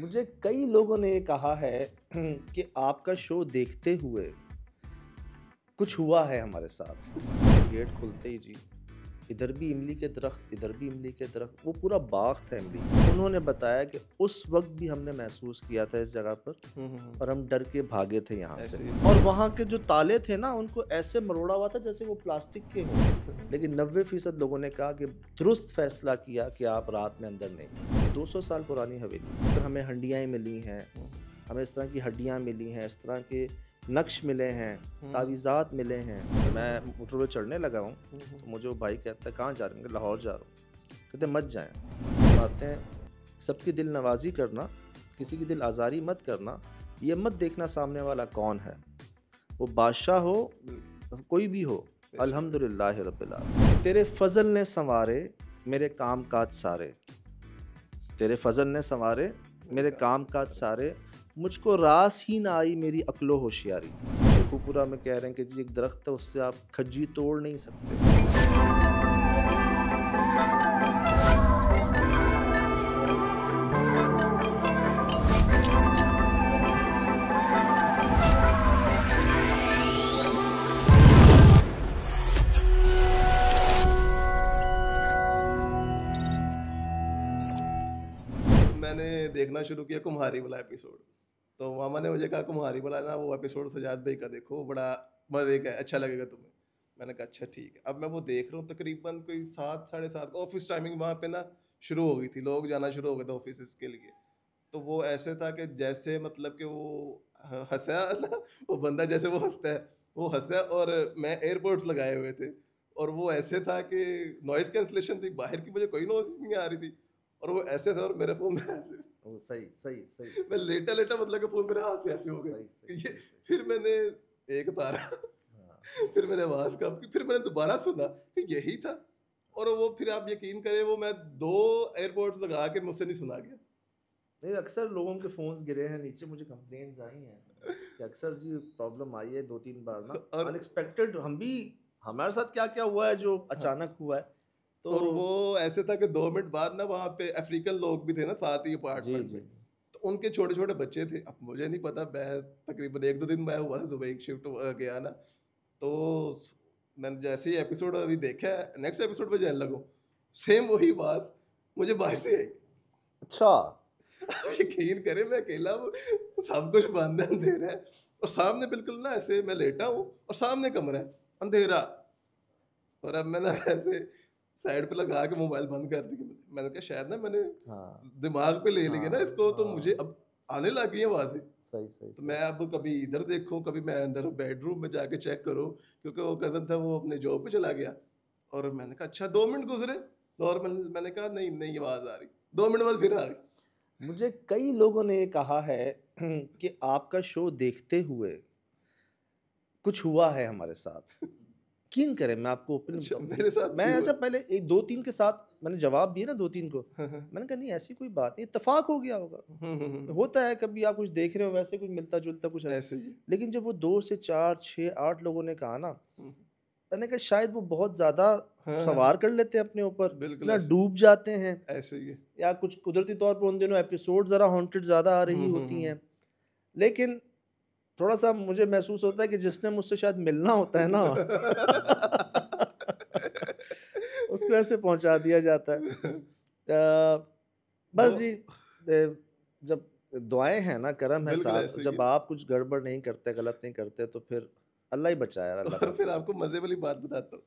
मुझे कई लोगों ने कहा है कि आपका शो देखते हुए कुछ हुआ है हमारे साथ गेट खुलते ही जी इधर भी इमली के दरख्त इधर भी इमली के दरख्त वो पूरा बाग था इमली उन्होंने बताया कि उस वक्त भी हमने महसूस किया था इस जगह पर हम्म, हम्म, हम्म। और हम डर के भागे थे यहाँ से और वहाँ के जो ताले थे ना उनको ऐसे मरोड़ा हुआ था जैसे वो प्लास्टिक के हो लेकिन नब्बे फीसद लोगों ने कहा कि दुरुस्त फैसला किया कि आप रात में अंदर नहीं 200 साल पुरानी हवेली तो हमें हंडियाएँ मिली हैं हमें इस तरह की हड्डियाँ मिली हैं इस तरह के नक्श मिले हैं हम्म। तावीज़ात मिले हैं तो मैं मोटर पर चढ़ने लगा हूँ हम्म, हम्म। तो मुझे भाई कहता है कहाँ जा रहे हैं लाहौर जा रहा हूँ कहते मत जाएँ बातें हैं सबकी दिल नवाजी करना किसी की दिल आज़ारी मत करना ये मत देखना सामने वाला कौन है वो बादशाह हो कोई भी हो अलहमदिल्ला तेरे फजल ने संवारे मेरे काम काज सारे तेरे फजल ने संवारे मेरे काम काज सारे मुझको रास ही ना आई मेरी अकलो होशियारी शेखुपुरा में कह रहे हैं कि जी एक दरख्त है उससे आप खज्जी तोड़ नहीं सकते मैंने देखना शुरू किया कुम्हारी वाला एपिसोड तो मामा ने मुझे कहा कुम्हारी वाला ना वो एपिसोड सजाद भाई का देखो बड़ा मज़े का है अच्छा लगेगा तुम्हें मैंने कहा अच्छा ठीक है अब मैं वो देख रहा हूँ तकरीबन कोई सात साढ़े सात ऑफिस टाइमिंग वहाँ पे ना शुरू हो गई थी लोग जाना शुरू हो गए थे ऑफिस के लिए तो वो ऐसे था कि जैसे मतलब कि वो हंसा ना वो बंदा जैसे वो हंसता है वो हंसा और मैं एयरपोर्ट्स लगाए हुए थे और वो ऐसे था कि नॉइज़ कैंसलेशन थी बाहर की मुझे कोई नॉइज नहीं आ रही थी और वो ऐसे सर मेरे फोन में ऐसे ओ, सही सही सही मैं लेटा लेटा मतलब फोन मेरे हाथ से ऐसे हो गया फिर मैंने एक तारा हाँ। फिर मैंने आवाज की फिर मैंने दोबारा सुना कि यही था और वो फिर आप यकीन करें वो मैं दो एयरपोर्ट्स लगा के मुझसे नहीं सुना गया नहीं अक्सर लोगों के फ़ोन्स गिरे हैं नीचे मुझे कंप्लेन आई हैं कि अक्सर जी प्रॉब्लम आई है दो तीन बार ना अनएक्सपेक्टेड हम भी हमारे साथ क्या क्या हुआ है जो हाँ। अचानक हुआ है तो और वो ऐसे था कि दो मिनट बाद ना वहाँ पे अफ्रीकन लोग भी थे ना साथ ही अपार्टमेंट में तो उनके छोटे छोटे बच्चे थे अब मुझे नहीं पता मैं तकरीबन एक दो दिन मैं हुआ था दुबई शिफ्ट गया ना तो मैंने जैसे ही एपिसोड अभी देखा नेक्स्ट एपिसोड पर जाने लगो सेम वही बात मुझे बाहर से आई अच्छा आप यकीन करें मैं अकेला सब कुछ बंद है अंधेरा है और सामने बिल्कुल ना ऐसे मैं लेटा हूँ और सामने कमरा है अंधेरा और अब मैं ना ऐसे साइड पे लगा के मोबाइल बंद कर दी मैंने कहा शायद ना मैंने हाँ, दिमाग पे ले हाँ, लेंगे ना इसको तो हाँ, तो मुझे अब आने लगी है वहाँ से सही सही तो मैं अब कभी इधर देखो कभी मैं अंदर बेडरूम में जाके चेक करो क्योंकि वो कज़न था वो अपने जॉब पे चला गया और मैंने कहा अच्छा दो मिनट गुजरे तो और मैंने कहा नहीं नहीं आवाज़ आ रही दो मिनट बाद फिर आ गई मुझे कई लोगों ने कहा है कि आपका शो देखते हुए कुछ हुआ है हमारे साथ यकीन करें मैं आपको अच्छा, मेरे साथ मैं ऐसा पहले एक दो तीन के साथ मैंने जवाब दिया ना दो तीन को हाँ, हाँ। मैंने कहा नहीं ऐसी कोई बात नहीं इतफाक हो गया होगा हम्म, हम्म, हम्म। होता है कभी आप कुछ देख रहे हो वैसे कुछ मिलता जुलता कुछ ऐसे ही लेकिन जब वो दो से चार छः आठ लोगों ने कहा ना मैंने कहा शायद वो बहुत ज़्यादा हाँ, सवार कर लेते हैं अपने ऊपर ना डूब जाते हैं ऐसे ही या कुछ कुदरती तौर पर उन दिनों एपिसोड ज़रा हॉन्टेड ज़्यादा आ रही होती हैं लेकिन थोड़ा सा मुझे महसूस होता है कि जिसने मुझसे शायद मिलना होता है ना उसको ऐसे पहुंचा दिया जाता है आ, बस तो जी जब दुआएं हैं ना करम है साथ जब आप कुछ गड़बड़ नहीं करते गलत नहीं करते तो फिर अल्लाह ही बचाया अल्लाह फिर आपको मज़े वाली बात बताता हूँ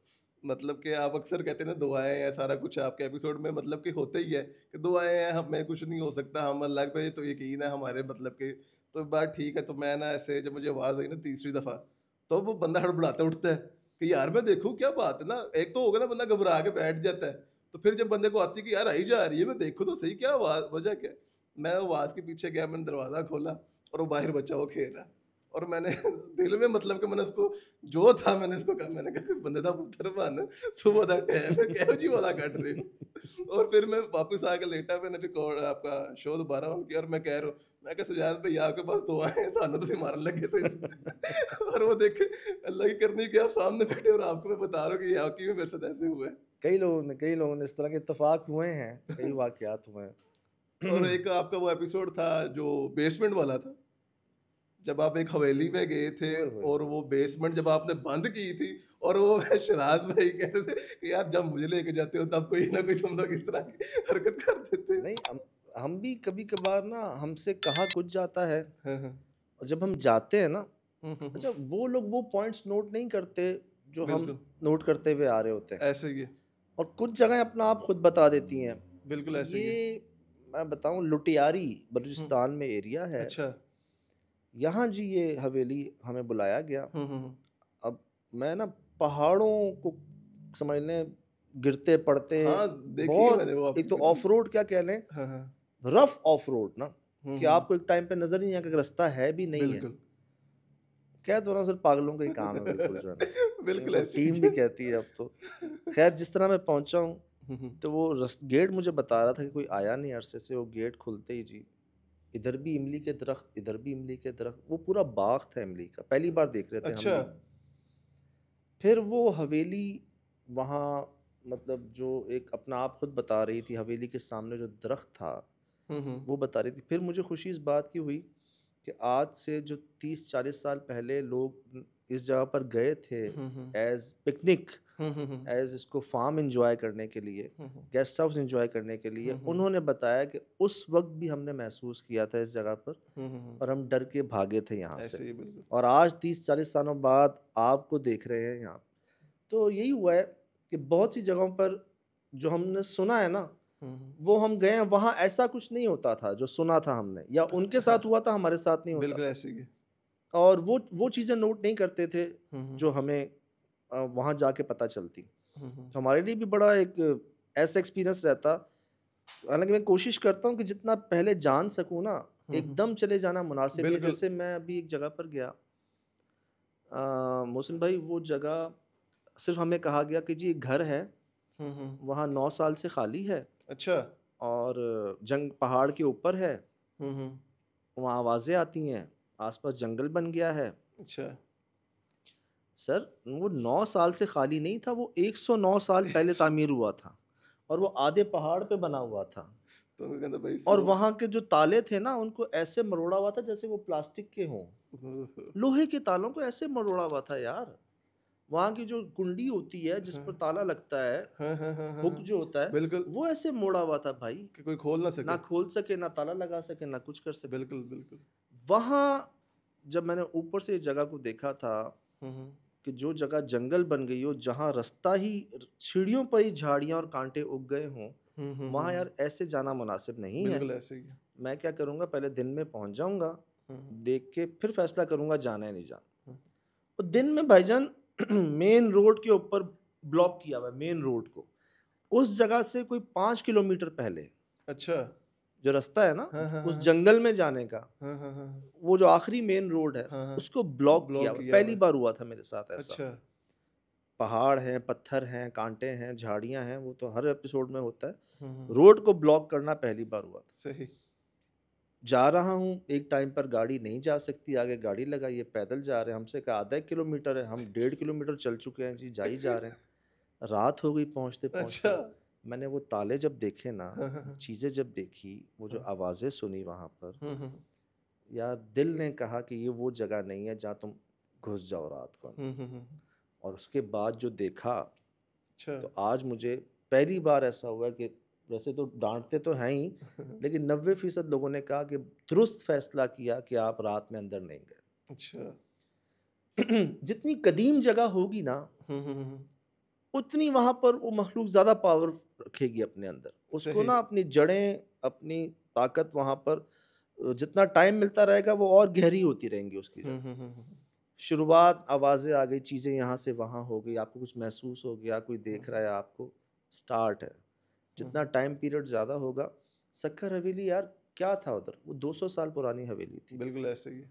मतलब कि आप अक्सर कहते हैं ना दुआएं हैं सारा कुछ आपके एपिसोड में मतलब कि होते ही है कि दुआएं हैं हमें कुछ नहीं हो सकता हम अल्लाह पे तो यकीन है हमारे मतलब कि तो बार ठीक है तो मैं ना ऐसे जब मुझे आवाज़ आई ना तीसरी दफ़ा तो वो बंदा हड़बड़ाता उठता है कि यार मैं देखूँ क्या बात है ना एक तो होगा ना बंदा घबरा के बैठ जाता है तो फिर जब बंदे को आती है कि यार आई जा रही है मैं देखूँ तो सही क्या आवाज़ वजह क्या मैं आवाज़ के पीछे गया मैंने दरवाज़ा खोला और वो बाहर बच्चा वो खेल रहा और मैंने दिल में मतलब कि मैंने उसको जो था मैंने उसको कहा मैंने कहा बंदे का पुत्र बन सुबह का टाइम है कहो जी वाला कट रहे और फिर मैं वापस आके लेटा मैंने रिकॉर्ड आपका शो दोबारा ऑन किया और मैं कह रहा हूँ ਮੈਂ ਕਿਹਾ ਸੁਜਾਤ भैया आपके पास तो आए सानू ਤੁਸੀਂ ਮਾਰਨ ਲੱਗੇ ਸੀ और वो देखे अल्लाह की करनी कि आप सामने बैठे और आपको मैं बता रहा हूँ कि आपकी भी मेरे साथ ऐसे हुआ है कई लोगों ने कई लोगों ने इस तरह के इतफाक हुए हैं कई वाकयात हुए हैं और एक आपका वो एपिसोड था जो बेसमेंट वाला था जब आप एक हवेली में गए थे और वो बेसमेंट जब आपने बंद की थी और वो शराज भाई कह रहे थे कि यार जब मुझे लेके जाते हो तब कोई ना कोई तुम लोग इस तरह की हरकत कर देते नहीं हम भी कभी कभार ना हमसे कहा कुछ जाता है हाँ, हाँ, और जब हम जाते हैं ना हम्म, हम्म, अच्छा हम्म। वो लोग वो पॉइंट्स नोट नहीं करते जो हम नोट करते हुए आ रहे होते हैं ऐसे ही और कुछ जगह अपना आप खुद बता देती हैं बिल्कुल ऐसे ये मैं बताऊं लुटियारी बलूचिस्तान में एरिया है अच्छा यहाँ जी ये हवेली हमें बुलाया गया अब मैं ना पहाड़ों को समझ लें गिरते पड़ते हाँ बहुत वो एक तो ऑफ रोड क्या कह लें हाँ हाँ रफ ऑफ रोड ना हम्म, कि हम्म। आपको एक टाइम पे नजर नहीं आया कि रास्ता है भी नहीं है कह दो तो ना सर पागलों का ही काम है बिल्कुल बिल्कुल टीम भी कहती है अब तो खैर जिस तरह मैं पहुंचा हूँ हम्म, तो वो गेट मुझे बता रहा था कि कोई आया नहीं अरसे से वो गेट खुलते ही जी इधर भी इमली के दरख्त इधर भी इमली के दरख्त वो पूरा बाग था इमली का पहली बार देख रहे थे अच्छा। हम फिर वो हवेली वहाँ मतलब जो एक अपना आप खुद बता रही थी हवेली के सामने जो दरख्त था हम्म। वो बता रही थी फिर मुझे खुशी इस बात की हुई कि आज से जो तीस चालीस साल पहले लोग इस जगह पर गए थे एज पिकनिक एज इसको फार्म इंजॉय करने के लिए गेस्ट हाउस इंजॉय करने के लिए हम्म, हम्म। उन्होंने बताया कि उस वक्त भी हमने महसूस किया था इस जगह पर और हम डर के भागे थे यहाँ से और आज तीस चालीस सालों बाद आपको देख रहे हैं यहाँ तो यही हुआ है कि बहुत सी जगहों पर जो हमने सुना है ना हम्म। वो हम गए वहाँ ऐसा कुछ नहीं होता था जो सुना था हमने या उनके साथ हुआ था हमारे साथ नहीं होता बिल्कुल ऐसे ही और वो वो चीज़ें नोट नहीं करते थे हम्म, हम्म। जो हमें वहाँ जाके पता चलती तो हमारे लिए भी बड़ा एक ऐसा एक्सपीरियंस रहता हालांकि मैं कोशिश करता हूँ कि जितना पहले जान सकूँ ना एकदम चले जाना मुनासिब है जैसे मैं अभी एक जगह पर गया मोहसिन भाई वो जगह सिर्फ हमें कहा गया कि जी घर है वहाँ नौ साल से खाली है अच्छा और जंग पहाड़ के ऊपर है वहाँ आवाज़ें आती हैं आसपास जंगल बन गया है अच्छा सर वो नौ साल से खाली नहीं था वो एक सौ नौ साल पहले तामीर हुआ था और वो आधे पहाड़ पे बना हुआ था तो भाई और वहाँ के जो ताले थे ना उनको ऐसे मरोड़ा हुआ था जैसे वो प्लास्टिक के हों लोहे के तालों को ऐसे मरोड़ा हुआ था यार वहाँ की जो कुंडी होती है जिस हाँ। पर ताला लगता है हाँ, हाँ, हुक जो होता है बिल्कुल वो ऐसे मोड़ा हुआ था भाई कि कोई खोल ना सके ना खोल सके ना ताला लगा सके ना कुछ कर सके बिल्कुल बिल्कुल वहाँ जब मैंने ऊपर से जगह को देखा था कि जो जगह जंगल बन गई हो जहाँ रास्ता ही छिड़ियों पर ही झाड़ियाँ और कांटे उग गए हों वहाँ यार ऐसे जाना मुनासिब नहीं है ऐसे ही मैं क्या करूँगा पहले दिन में पहुँच जाऊँगा देख के फिर फैसला करूँगा जाना है नहीं जाना और दिन में भाईजान मेन रोड के ऊपर ब्लॉक किया हुआ है मेन रोड को उस जगह से कोई पांच किलोमीटर पहले अच्छा जो रास्ता है ना हाँ हाँ उस हाँ। जंगल में जाने का हाँ हाँ, हाँ हाँ वो जो आखिरी मेन रोड है हाँ उसको ब्लॉक किया, किया पहली बार हुआ था मेरे साथ ऐसा अच्छा। पहाड़ हैं पत्थर हैं कांटे हैं झाड़ियां हैं वो तो हर एपिसोड में होता है रोड को ब्लॉक करना पहली बार हुआ था सही जा रहा हूँ एक टाइम पर गाड़ी नहीं जा सकती आगे गाड़ी लगाइए पैदल जा रहे हैं हमसे कहा आधा किलोमीटर है हम डेढ़ किलोमीटर चल चुके हैं जी जा ही जा रहे हैं रात हो गई पहुँचते अच्छा। पहुँचते मैंने वो ताले जब देखे ना हाँ, हाँ, हाँ। चीज़ें जब देखी वो जो आवाज़ें सुनी वहाँ पर यार दिल ने कहा कि ये वो जगह नहीं है जहाँ तुम घुस जाओ रात को और उसके बाद जो देखा अच्छा। तो आज मुझे पहली बार ऐसा हुआ कि वैसे तो डांटते तो हैं ही लेकिन नब्बे फ़ीसद लोगों ने कहा कि दुरुस्त फैसला किया कि आप रात में अंदर नहीं गए अच्छा जितनी कदीम जगह होगी ना हम्म, हम्म, हम्म, उतनी वहाँ पर वो मखलूक ज़्यादा पावर रखेगी अपने अंदर उसको ना अपनी जड़ें अपनी ताकत वहाँ पर जितना टाइम मिलता रहेगा वो और गहरी होती रहेंगी उसकी शुरुआत आवाज़ें आ गई चीज़ें यहाँ से वहाँ हो गई आपको कुछ महसूस हो गया कोई देख रहा है आपको स्टार्ट है जितना टाइम पीरियड ज़्यादा होगा सक्खर हवेली यार क्या था उधर वो 200 साल पुरानी हवेली थी बिल्कुल ऐसे ही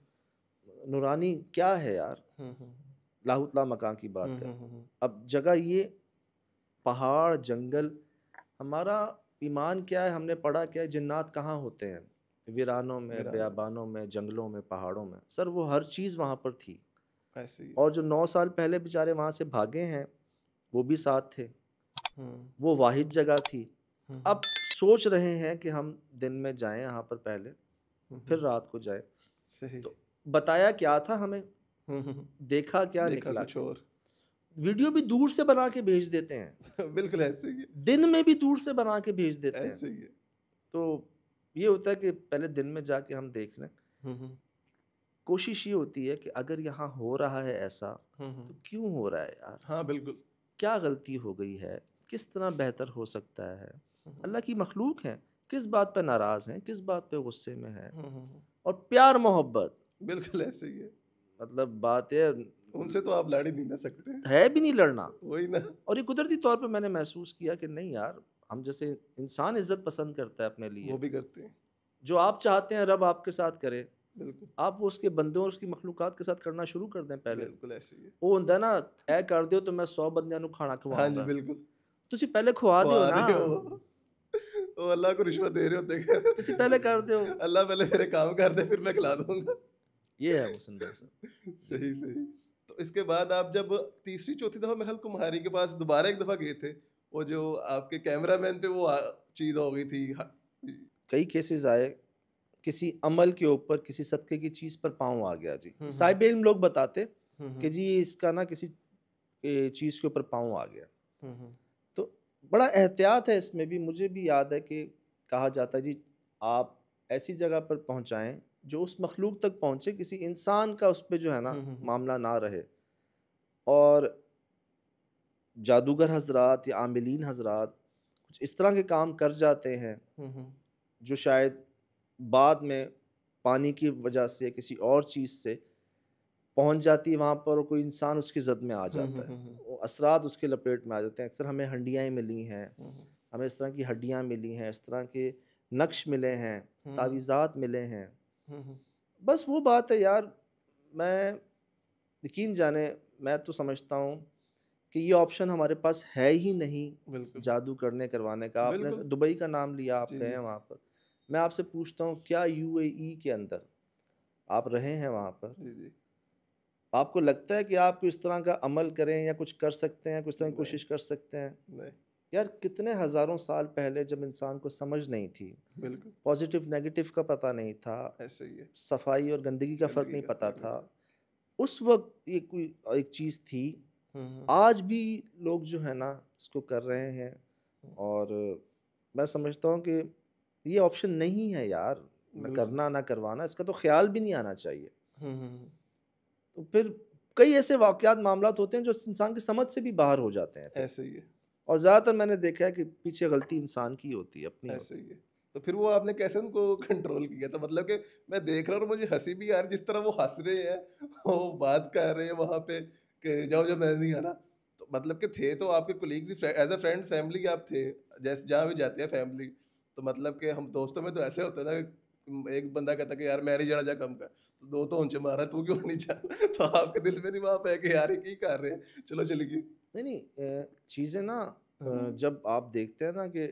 नुरानी क्या है यार हम्म, हम्म, हम्म। लाहुतला मकान की बात करें अब जगह ये पहाड़ जंगल हमारा ईमान क्या है हमने पढ़ा क्या है जन्नात कहाँ होते हैं वीरानों में बयाबानों में जंगलों में पहाड़ों में सर वो हर चीज़ वहाँ पर थी ऐसे ही और जो नौ साल पहले बेचारे वहाँ से भागे हैं वो भी साथ थे हम्म। वो वाहिद जगह थी हम्म। अब सोच रहे हैं कि हम दिन में जाएं यहाँ पर पहले हम्म। फिर रात को जाए सही तो बताया क्या था हमें देखा क्या देखा निकला चोर वीडियो भी दूर से बना के भेज देते हैं बिल्कुल ऐसे ही दिन में भी दूर से बना के भेज देते हैं ऐसे ही तो ये होता है कि पहले दिन में जाके हम देख लें कोशिश ये होती है कि अगर यहाँ हो रहा है ऐसा तो क्यों हो रहा है यार हाँ बिल्कुल क्या गलती हो गई है किस तरह बेहतर हो सकता है हम्म। अल्लाह की मखलूक है किस बात पे नाराज़ हैं किस बात पे गुस्से में है हम्म, हम्म, और प्यार मोहब्बत बिल्कुल ऐसे ही है मतलब बात है उनसे तो आप लड़ ही नहीं ना सकते है भी नहीं लड़ना वही ना और ये कुदरती तौर पे मैंने महसूस किया कि नहीं यार हम जैसे इंसान इज्जत पसंद करता है अपने लिए वो भी करते हैं जो आप चाहते हैं रब आपके साथ करे बिल्कुल आप वो उसके बंदों और उसकी मखलूक के साथ करना शुरू कर दें पहले बिल्कुल ऐसे ही वो होंगे ना ऐ कर दो तो मैं सौ बंदे खाना खवा हाँ जी बिल्कुल ਤੁਸੀਂ ਪਹਿਲੇ ਖਵਾ ਦਿਓ ਨਾ ਉਹ ਅੱਲਾ ਕੋ ਰਿਸ਼ਵਤ ਦੇ ਰਹੇ ਹੋ ਦੇਖ ਤੁਸੀਂ ਪਹਿਲੇ ਕਰ ਦਿਓ ਅੱਲਾ ਪਹਿਲੇ ਮੇਰੇ काम कर दे फिर मैं खिला दूंगा ये है वो संदेश सही सही तो इसके बाद आप जब तीसरी चौथी दफ़ा मेरे को कुम्हारी के पास दोबारा एक दफ़ा गए थे वो जो आपके कैमरा मैन पे वो चीज़ हो गई थी हाँ। कई केसेस आए किसी अमल के ऊपर किसी सदक़े की चीज़ पर पाँव आ गया जी हम्म, हम्म। साहिब इल्म लोग बताते हम्म, कि जी इसका ना किसी चीज़ के ऊपर पाँव आ गया बड़ा एहतियात है इसमें भी मुझे भी याद है कि कहा जाता है जी आप ऐसी जगह पर पहुँचाएँ जो उस मखलूक तक पहुँचे किसी इंसान का उस पर जो है ना मामला ना रहे और जादूगर हजरात या आमिलीन हजरात कुछ इस तरह के काम कर जाते हैं जो शायद बाद में पानी की वजह से किसी और चीज़ से पहुंच जाती है वहाँ पर और कोई इंसान उसकी जद में आ हम्म, जाता हम्म, है हम्म। वो असरात उसके लपेट में आ जाते हैं अक्सर हमें हंडियाँ मिली हैं हमें इस तरह की हड्डियाँ मिली हैं इस तरह के नक्श मिले हैं तावीज़ात मिले हैं बस वो बात है यार मैं यकीन जाने मैं तो समझता हूँ कि ये ऑप्शन हमारे पास है ही नहीं जादू करने करवाने का आपने दुबई का नाम लिया आप गए हैं वहाँ पर मैं आपसे पूछता हूँ क्या यूएई के अंदर आप रहे हैं वहाँ पर आपको लगता है कि आप इस तरह का अमल करें या कुछ कर सकते हैं कुछ तरह की कोशिश कर सकते हैं नहीं यार कितने हज़ारों साल पहले जब इंसान को समझ नहीं थी बिल्कुल पॉजिटिव नेगेटिव का पता नहीं था ऐसे ही सफाई और गंदगी का फ़र्क नहीं पता था उस वक्त ये कोई एक चीज़ थी हम्म, हम्म। आज भी लोग जो है ना इसको कर रहे हैं हम्म। और मैं समझता हूँ कि ये ऑप्शन नहीं है यार करना ना करवाना इसका तो ख्याल भी नहीं आना चाहिए फिर कई ऐसे वाक़ात मामला होते हैं जो इंसान की समझ से भी बाहर हो जाते हैं ऐसे ही है और ज़्यादातर मैंने देखा है कि पीछे गलती इंसान की होती है अपनी ऐसे ही है तो फिर वो आपने कैसे उनको कंट्रोल किया तो मतलब कि मैं देख रहा हूँ मुझे हंसी भी यार जिस तरह वो हंस रहे हैं वो बात कर रहे हैं वहाँ पे कि जाओ जाओ मैं नहीं आना तो मतलब कि थे तो आपके colleagues as a friend family आप थे जैसे जहाँ भी जाते हैं फैमिली तो मतलब कि हम दोस्तों में तो ऐसे होता था एक बंदा कहता कि यार मैं नहीं जाना जा कम कर दो तो ऊंचे मारा तू क्यों नहीं चल तो आपके दिल में नहीं वहाँ पे कि यार ये कर रहे हैं चलो चले गए नहीं नहीं चीज़ें ना हम्म। जब आप देखते हैं ना कि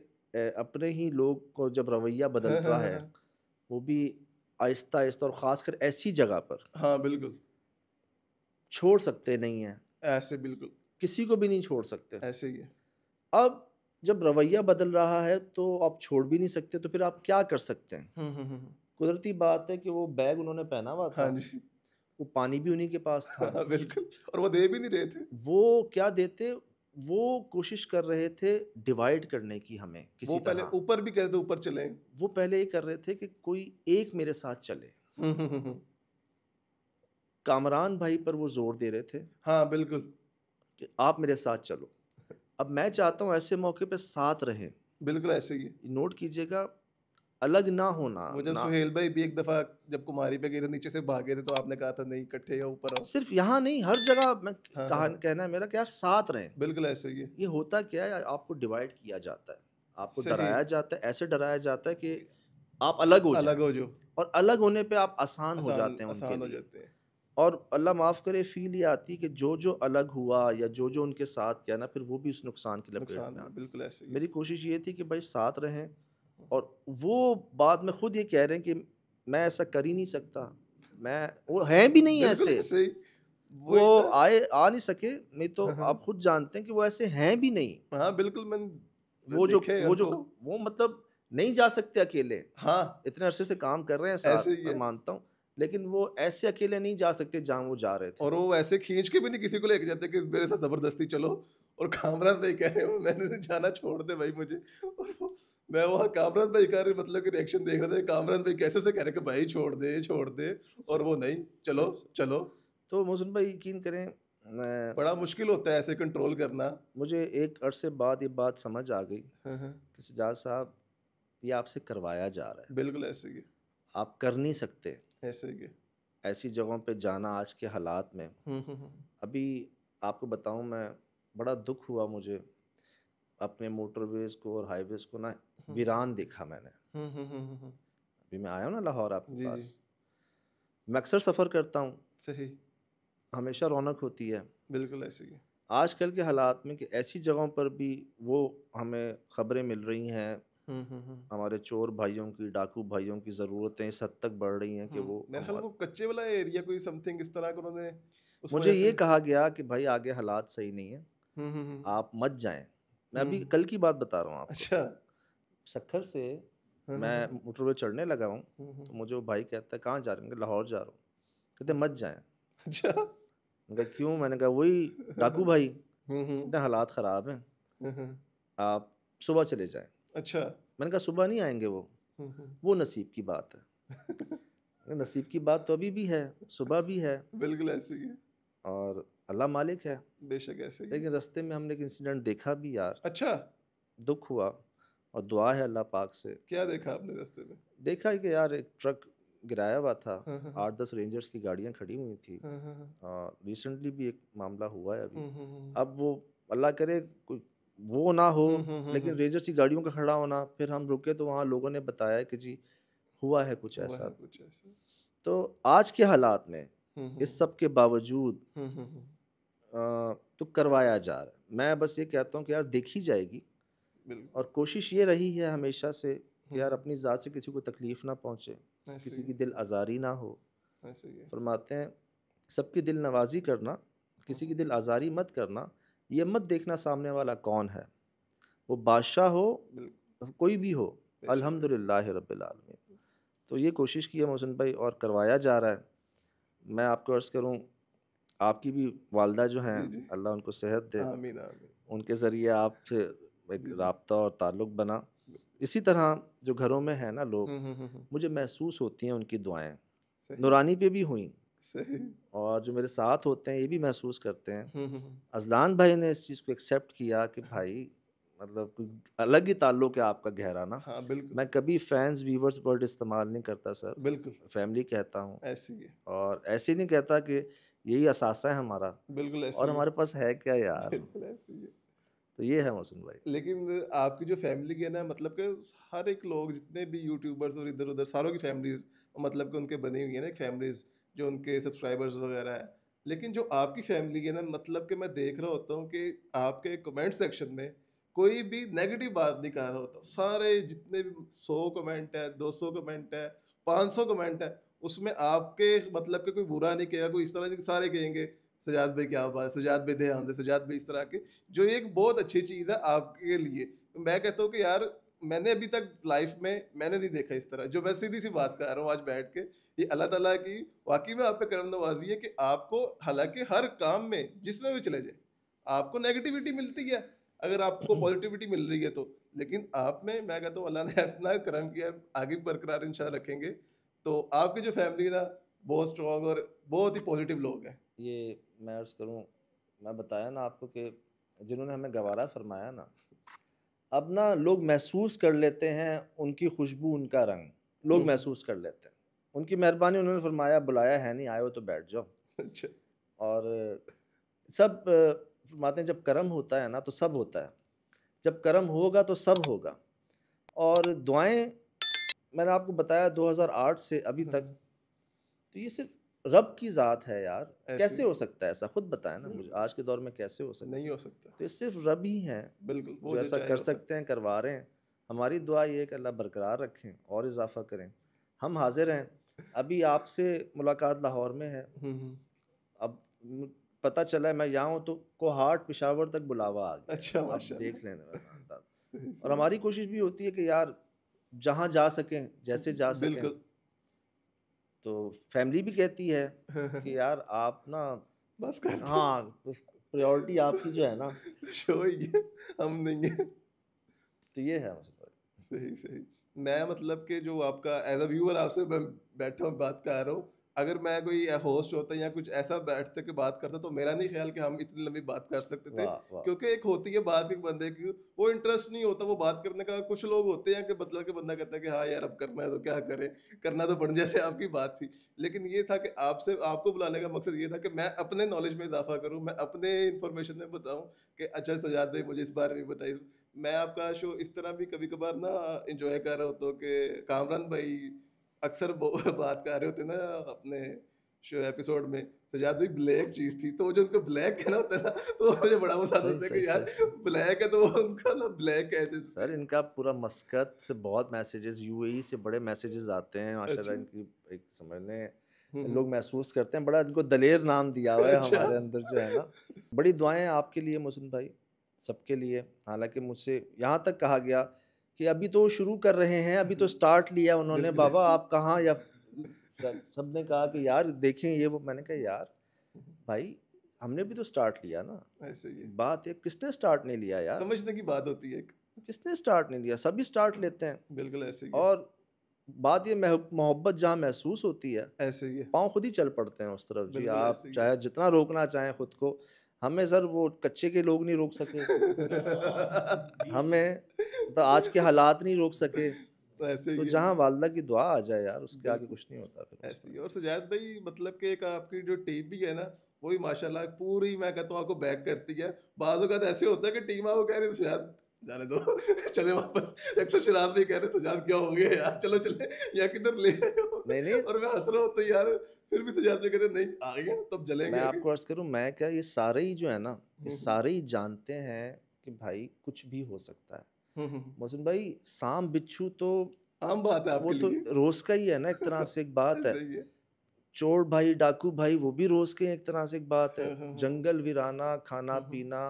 अपने ही लोग को जब रवैया बदलता है वो भी आहिस्ता आहिस्ता और ख़ास कर ऐसी जगह पर हाँ बिल्कुल छोड़ सकते नहीं हैं ऐसे बिल्कुल किसी को भी नहीं छोड़ सकते ऐसे ही अब जब रवैया बदल रहा है तो आप छोड़ भी नहीं सकते तो फिर आप क्या कर सकते हैं हम्म, हम्म, कुदरती बात है कि वो बैग उन्होंने पहना हुआ था हाँ जी वो पानी भी उन्हीं के पास था हाँ, बिल्कुल और वो दे भी नहीं रहे थे वो क्या देते वो कोशिश कर रहे थे डिवाइड करने की हमें किसी वो पहले ऊपर भी कहते ऊपर चले वो पहले ये कर रहे थे कि कोई एक मेरे साथ चले हम्म, हम्म, हम्म, कामरान भाई पर वो जोर दे रहे थे हाँ बिल्कुल कि आप मेरे साथ चलो अब मैं चाहता हूँ ऐसे मौके पे साथ रहें बिल्कुल ऐसे ही नोट कीजिएगा अलग ना होना मुझे ना सुहेल भाई भी एक दफ़ा जब कुमारी पे गए थे नीचे से भागे थे तो आपने कहा था नहीं इकट्ठे या ऊपर आओ सिर्फ यहाँ नहीं हर जगह मैं हाँ, कहा, हाँ। कहना है मेरा क्या साथ रहे बिल्कुल ऐसे ही ये होता क्या है आपको डिवाइड किया जाता है आपको डराया जाता है ऐसे डराया जाता है कि आप अलग हो अलग हो जो और अलग होने पर आप आसान हो जाते हैं आसान हो जाते हैं और अल्लाह माफ़ करे फील ये आती है कि जो जो अलग हुआ या जो जो उनके साथ किया ना फिर वो भी उस नुकसान के लिए बिल्कुल ऐसे मेरी कोशिश ये थी कि भाई साथ रहें और वो बाद में ख़ुद ये कह रहे हैं कि मैं ऐसा कर ही नहीं सकता मैं वो हैं भी नहीं ऐसे वो आए आ नहीं सके नहीं तो हाँ, हाँ। आप खुद जानते हैं कि वो ऐसे हैं भी नहीं हाँ बिल्कुल मैं वो जो वो जो वो मतलब नहीं जा सकते अकेले हाँ इतने अरसे से काम कर रहे हैं ऐसे ही मानता हूँ लेकिन वो ऐसे अकेले नहीं जा सकते जहाँ वो जा रहे थे और वो ऐसे खींच के भी नहीं किसी को लेके जाते कि मेरे साथ ज़बरदस्ती चलो और कामरा भाई कह रहे हो मैंने तो जाना छोड़ दे भाई मुझे और वो मैं वहाँ कामरान भाई का मतलब कि रिएक्शन देख रहे थे कामरान भाई कैसे से कह रहे कि भाई छोड़ दे छोड़ दे और वो नहीं चलो चलो तो मोहसिन भाई यकीन करें बड़ा मुश्किल होता है ऐसे कंट्रोल करना मुझे एक अरसे बाद ये बात समझ आ गई हाँ, हाँ। कि सजाद साहब ये आपसे करवाया जा रहा है बिल्कुल ऐसे ही आप कर नहीं सकते ऐसे ही ऐसी जगहों पे जाना आज के हालात में हम्म, हम्म, हम्म। अभी आपको बताऊं मैं बड़ा दुख हुआ मुझे अपने मोटरवेज को और हाईवेज को ना हम्म। वीरान देखा मैंने हम्म, हम्म, अभी मैं आया हूँ ना लाहौर आपके पास मैं अक्सर सफ़र करता हूँ सही हमेशा रौनक होती है बिल्कुल ऐसे ही आजकल के हालात में कि ऐसी जगहों पर भी वो हमें खबरें मिल रही हैं हमारे चोर भाइयों की डाकू भाइयों की ज़रूरतें इस हद तक बढ़ रही हैं कि वो मेरे ख्याल वो कच्चे वाला एरिया कोई समथिंग इस तरह उन्होंने मुझे ये कहा गया कि भाई आगे हालात सही नहीं है आप मत जाएं मैं अभी हम्म। कल की बात बता रहा हूँ आप अच्छा सखर से हाँ, हाँ, मैं हाँ। मोटर पे चढ़ने लगा हूँ हम्म, हम्म। तो मुझे वो भाई कहता है कहाँ जा रहे हैं लाहौर जा रहा हूँ कहते मत जाए अच्छा क्यों मैंने कहा वही डाकू भाई इतने हालात ख़राब हैं आप सुबह चले जाएं अच्छा मैंने कहा सुबह नहीं आएंगे वो वो नसीब की बात है नसीब की बात तो अभी भी है सुबह भी है बिल्कुल ऐसी और अल्लाह मालिक है बेशक ऐसे लेकिन रास्ते में हमने एक इंसिडेंट देखा भी यार अच्छा दुख हुआ और दुआ है अल्लाह पाक से क्या देखा आपने रास्ते में देखा है कि यार एक ट्रक गिराया हुआ था हाँ, हाँ, हाँ। आठ दस रेंजर्स की गाड़ियाँ खड़ी हुई थी रिसेंटली भी एक मामला हुआ है अभी हम्म, हम्म, हम्म, अब वो अल्लाह करे कोई वो ना हो लेकिन रेंजर्स की गाड़ियों का खड़ा होना फिर हम रुके तो वहाँ लोगों ने बताया कि जी हुआ है कुछ ऐसा कुछ ऐसा तो आज के हालात में इस सब के बावजूद तो करवाया जा रहा है मैं बस ये कहता हूँ कि यार देखी जाएगी और कोशिश ये रही है हमेशा से कि हम्म। यार अपनी ज़ात से किसी को तकलीफ़ ना पहुँचे किसी की दिल आज़ारी ना हो फरमाते हैं सबकी दिल नवाजी करना किसी की हम्म। दिल आज़ारी मत करना ये मत देखना सामने वाला कौन है वो बादशाह हो कोई भी हो अल्हम्दुलिल्लाह रब्बिल आलमीन तो ये कोशिश की है मोहसिन भाई और करवाया जा रहा है मैं आपको अर्ज़ करूँ आपकी भी वालदा जो हैं अल्लाह उनको सेहत दे आमीन आमीन उनके ज़रिए आपसे एक रबता और ताल्लुक़ बना इसी तरह जो घरों में है ना लोग हम्म, हम्म, हम्म। मुझे महसूस होती हैं उनकी दुआएं नूरानी पे भी हुई और जो मेरे साथ होते हैं ये भी महसूस करते हैं अजलान भाई ने इस चीज़ को एक्सेप्ट किया कि हाँ। भाई मतलब अलग ही ताल्लुक है आपका गहरा ना हाँ बिल्कुल मैं कभी फैंस व्यूवर्स वर्ड इस्तेमाल नहीं करता सर बिल्कुल फैमिली कहता हूँ ऐसी और ऐसे नहीं कहता कि यही असासा है हमारा बिल्कुल और हमारे पास है क्या यार बिल्कुल तो ये है मौसम भाई लेकिन आपकी जो फैमिली है ना मतलब के हर एक लोग जितने भी यूट्यूबर्स और इधर उधर सारों की फैमिलीज मतलब कि उनके बनी हुई है ना फैमिलीज जो उनके सब्सक्राइबर्स वगैरह है लेकिन जो आपकी फैमिली है ना मतलब कि मैं देख रहा होता हूँ कि आपके कमेंट सेक्शन में कोई भी नेगेटिव बात नहीं कर रहा होता सारे जितने भी सौ कमेंट है दो सौ कमेंट है पाँच सौ कमेंट है उसमें आपके मतलब के कोई बुरा नहीं कहेगा कोई इस तरह नहीं सारे कहेंगे सजाद भाई क्या बात सजाद भाई ध्यान से सजाद भाई इस तरह के जो एक बहुत अच्छी चीज़ है आपके लिए तो मैं कहता हूँ कि यार मैंने अभी तक लाइफ में मैंने नहीं देखा इस तरह जो मैं सीधी सी बात कर रहा हूँ आज बैठ के ये अल्लाह ताला की वाकई में आप पे करम नवाजी है कि आपको हालांकि हर काम में जिसमें भी चले जाए आपको नेगेटिविटी मिलती है अगर आपको पॉजिटिविटी मिल रही है तो लेकिन आप में मैं कहता हूँ अल्लाह ने अपना करम किया आगे भी बरकरार इंशाल्लाह रखेंगे तो आपकी जो फैमिली ना बहुत स्ट्रॉन्ग और बहुत ही पॉजिटिव लोग हैं ये मैं अर्ज़ करूँ मैं बताया ना आपको कि जिन्होंने हमें गवारा फरमाया ना अब ना लोग महसूस कर लेते हैं उनकी खुशबू उनका रंग लोग हम्म। महसूस कर लेते हैं उनकी मेहरबानी उन्होंने फरमाया बुलाया है नहीं आए हो तो बैठ जाओ अच्छा और सब फरमाते हैं जब करम होता है ना तो सब होता है जब करम होगा तो सब होगा और दुआएं मैंने आपको बताया 2008 से अभी तक हम्म। तो ये सिर्फ रब की ज़ात है यार कैसे हो सकता है ऐसा खुद बताया ना मुझे आज के दौर में कैसे हो सकता नहीं हो सकता तो ये सिर्फ रब ही हैं बिल्कुल वो जो ऐसा कर सकते हैं करवा रहे हैं हमारी दुआ ये है कि अल्लाह बरकरार रखें और इजाफा करें हम हाजिर हैं अभी आपसे मुलाकात लाहौर में है हम्म, हम्म। अब पता चला है मैं यहाँ हूँ तो कोहाट पिशावर तक बुलावा आ गया अच्छा आप देख लेना और हमारी कोशिश भी होती है कि यार जहाँ जा सकें जैसे जा सकें तो फैमिली भी कहती है कि यार आप ना बस कर हाँ प्रायोरिटी आपकी जो है ना शो ही है हम नहीं है तो ये है सही सही मैं मतलब कि जो आपका एज अ व्यूअर आपसे मैं बैठा हूँ बात कर रहा हूँ अगर मैं कोई होस्ट होता या कुछ ऐसा बैठते के बात करता तो मेरा नहीं ख्याल कि हम इतनी लंबी बात कर सकते थे क्योंकि एक होती है बात के बंदे की वो इंटरेस्ट नहीं होता वो बात करने का कुछ लोग होते हैं कि बदला के बंदा कहता है कि हाँ यार अब करना है तो क्या करें करना तो बन जैसे आपकी बात थी लेकिन ये था कि आपसे आपको बुलाने का मकसद ये था कि मैं अपने नॉलेज में इजाफा करूँ मैं अपने इन्फॉर्मेशन में बताऊँ कि अच्छा सजाद भाई मुझे इस बारे में बताइए मैं आपका शो इस तरह भी कभी कभार ना इंजॉय कर रहा होता हूँ कि कामरान भाई अक्सर बात कर रहे होते ना अपने शो एपिसोड में सजाद भी ब्लैक चीज थी तो जो उनको ब्लैक कहना होता ना तो मुझे बड़ा मजा आता था कि यार ब्लैक है तो उनका ना ब्लैक कहते सर इनका पूरा मस्कत से बहुत मैसेजेस यूएई e से बड़े मैसेजेस आते हैं माशाल्लाह अच्छा। इनकी एक समझ लें हम्म, हम्म। लोग महसूस करते हैं बड़ा इनको दलेर नाम दिया हुआ है अच्छा। हमारे अंदर जो है ना बड़ी दुआएं आपके लिए मोहसिन भाई सबके लिए हालांकि मुझसे यहाँ तक कहा गया कि अभी तो शुरू कर रहे हैं अभी तो स्टार्ट लिया उन्होंने बाबा आप कहाँ या सब ने कहा कि यार देखें ये वो मैंने कहा यार भाई हमने भी तो स्टार्ट लिया ना ऐसे ही बात है किसने स्टार्ट नहीं लिया यार समझने की बात होती है किसने स्टार्ट नहीं लिया सभी स्टार्ट लेते हैं बिल्कुल ऐसे ही और बात ये मोहब्बत जहाँ महसूस होती है ऐसे ही पाँव खुद ही चल पड़ते हैं उस तरफ जी आप चाहे जितना रोकना चाहें खुद को हमें सर वो कच्चे के लोग नहीं रोक सके हमें तो मतलब आज के हालात नहीं रोक सके तो ऐसे तो जहाँ वालदा की दुआ आ जाए यार उसके आगे कुछ नहीं होता फिर ऐसे ही और सजाद भाई मतलब कि एक आपकी जो टीम भी है ना वो भी माशाल्लाह पूरी मैं कहता हूँ आपको बैक करती है बाजू का ऐसे होता है कि टीम आपको कह रही है सजाद जाने दो चले वापस अक्सर शराब भी कह रहे सजाद क्या हो गया यार चलो चले या किधर ले नहीं नहीं और मैं हंस रहा हूँ तो यार फिर भी सुजात भाई कहते नहीं आ गया तब जलेंगे मैं आपको अर्ज करूँ मैं क्या ये सारे ही जो है ना ये हम्म, हम्म। सारे ही जानते हैं कि भाई कुछ भी हो सकता है हम्म, मोहसिन भाई सांप बिच्छू तो आम बात है वो तो रोज का ही है ना एक तरह से एक बात है चोर भाई डाकू भाई वो भी रोज के एक तरह से एक बात है जंगल वीराना खाना पीना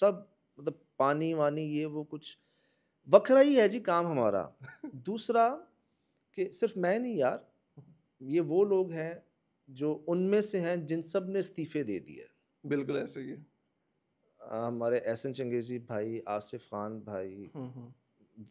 सब मतलब पानी वानी ये वो कुछ वखरा ही है जी काम हमारा दूसरा कि सिर्फ मैं नहीं यार ये वो लोग हैं जो उनमें से हैं जिन सब ने इस्तीफे दे दिए बिल्कुल ऐसे ही हमारे एहसन चंगेजी भाई आसिफ खान भाई हम्म, हम्म।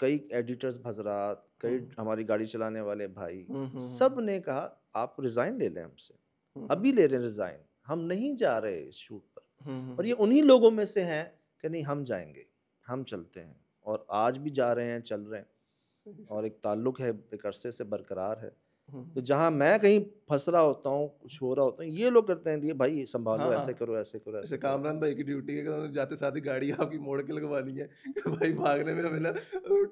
कई एडिटर्स भजरात कई हम्म। हमारी गाड़ी चलाने वाले भाई सब ने कहा आप रिज़ाइन ले लें हमसे अभी ले रहे हैं रिज़ाइन हम नहीं जा रहे इस शूट पर और ये उन्हीं लोगों में से हैं कि नहीं हम जाएंगे हम चलते हैं और आज भी जा रहे हैं चल रहे हैं और एक ताल्लुक है एक अरसे से बरकरार है तो जहाँ मैं कहीं फंस रहा होता हूँ कुछ हो रहा होता हूँ ये लोग करते हैं दिए भाई संभालो हाँ, ऐसे हाँ। करो ऐसे करो ऐसे कामरान भाई की ड्यूटी है कि जाते साथ ही गाड़ी आपकी मोड़ के लगवानी है कि भाई भागने में हमें ना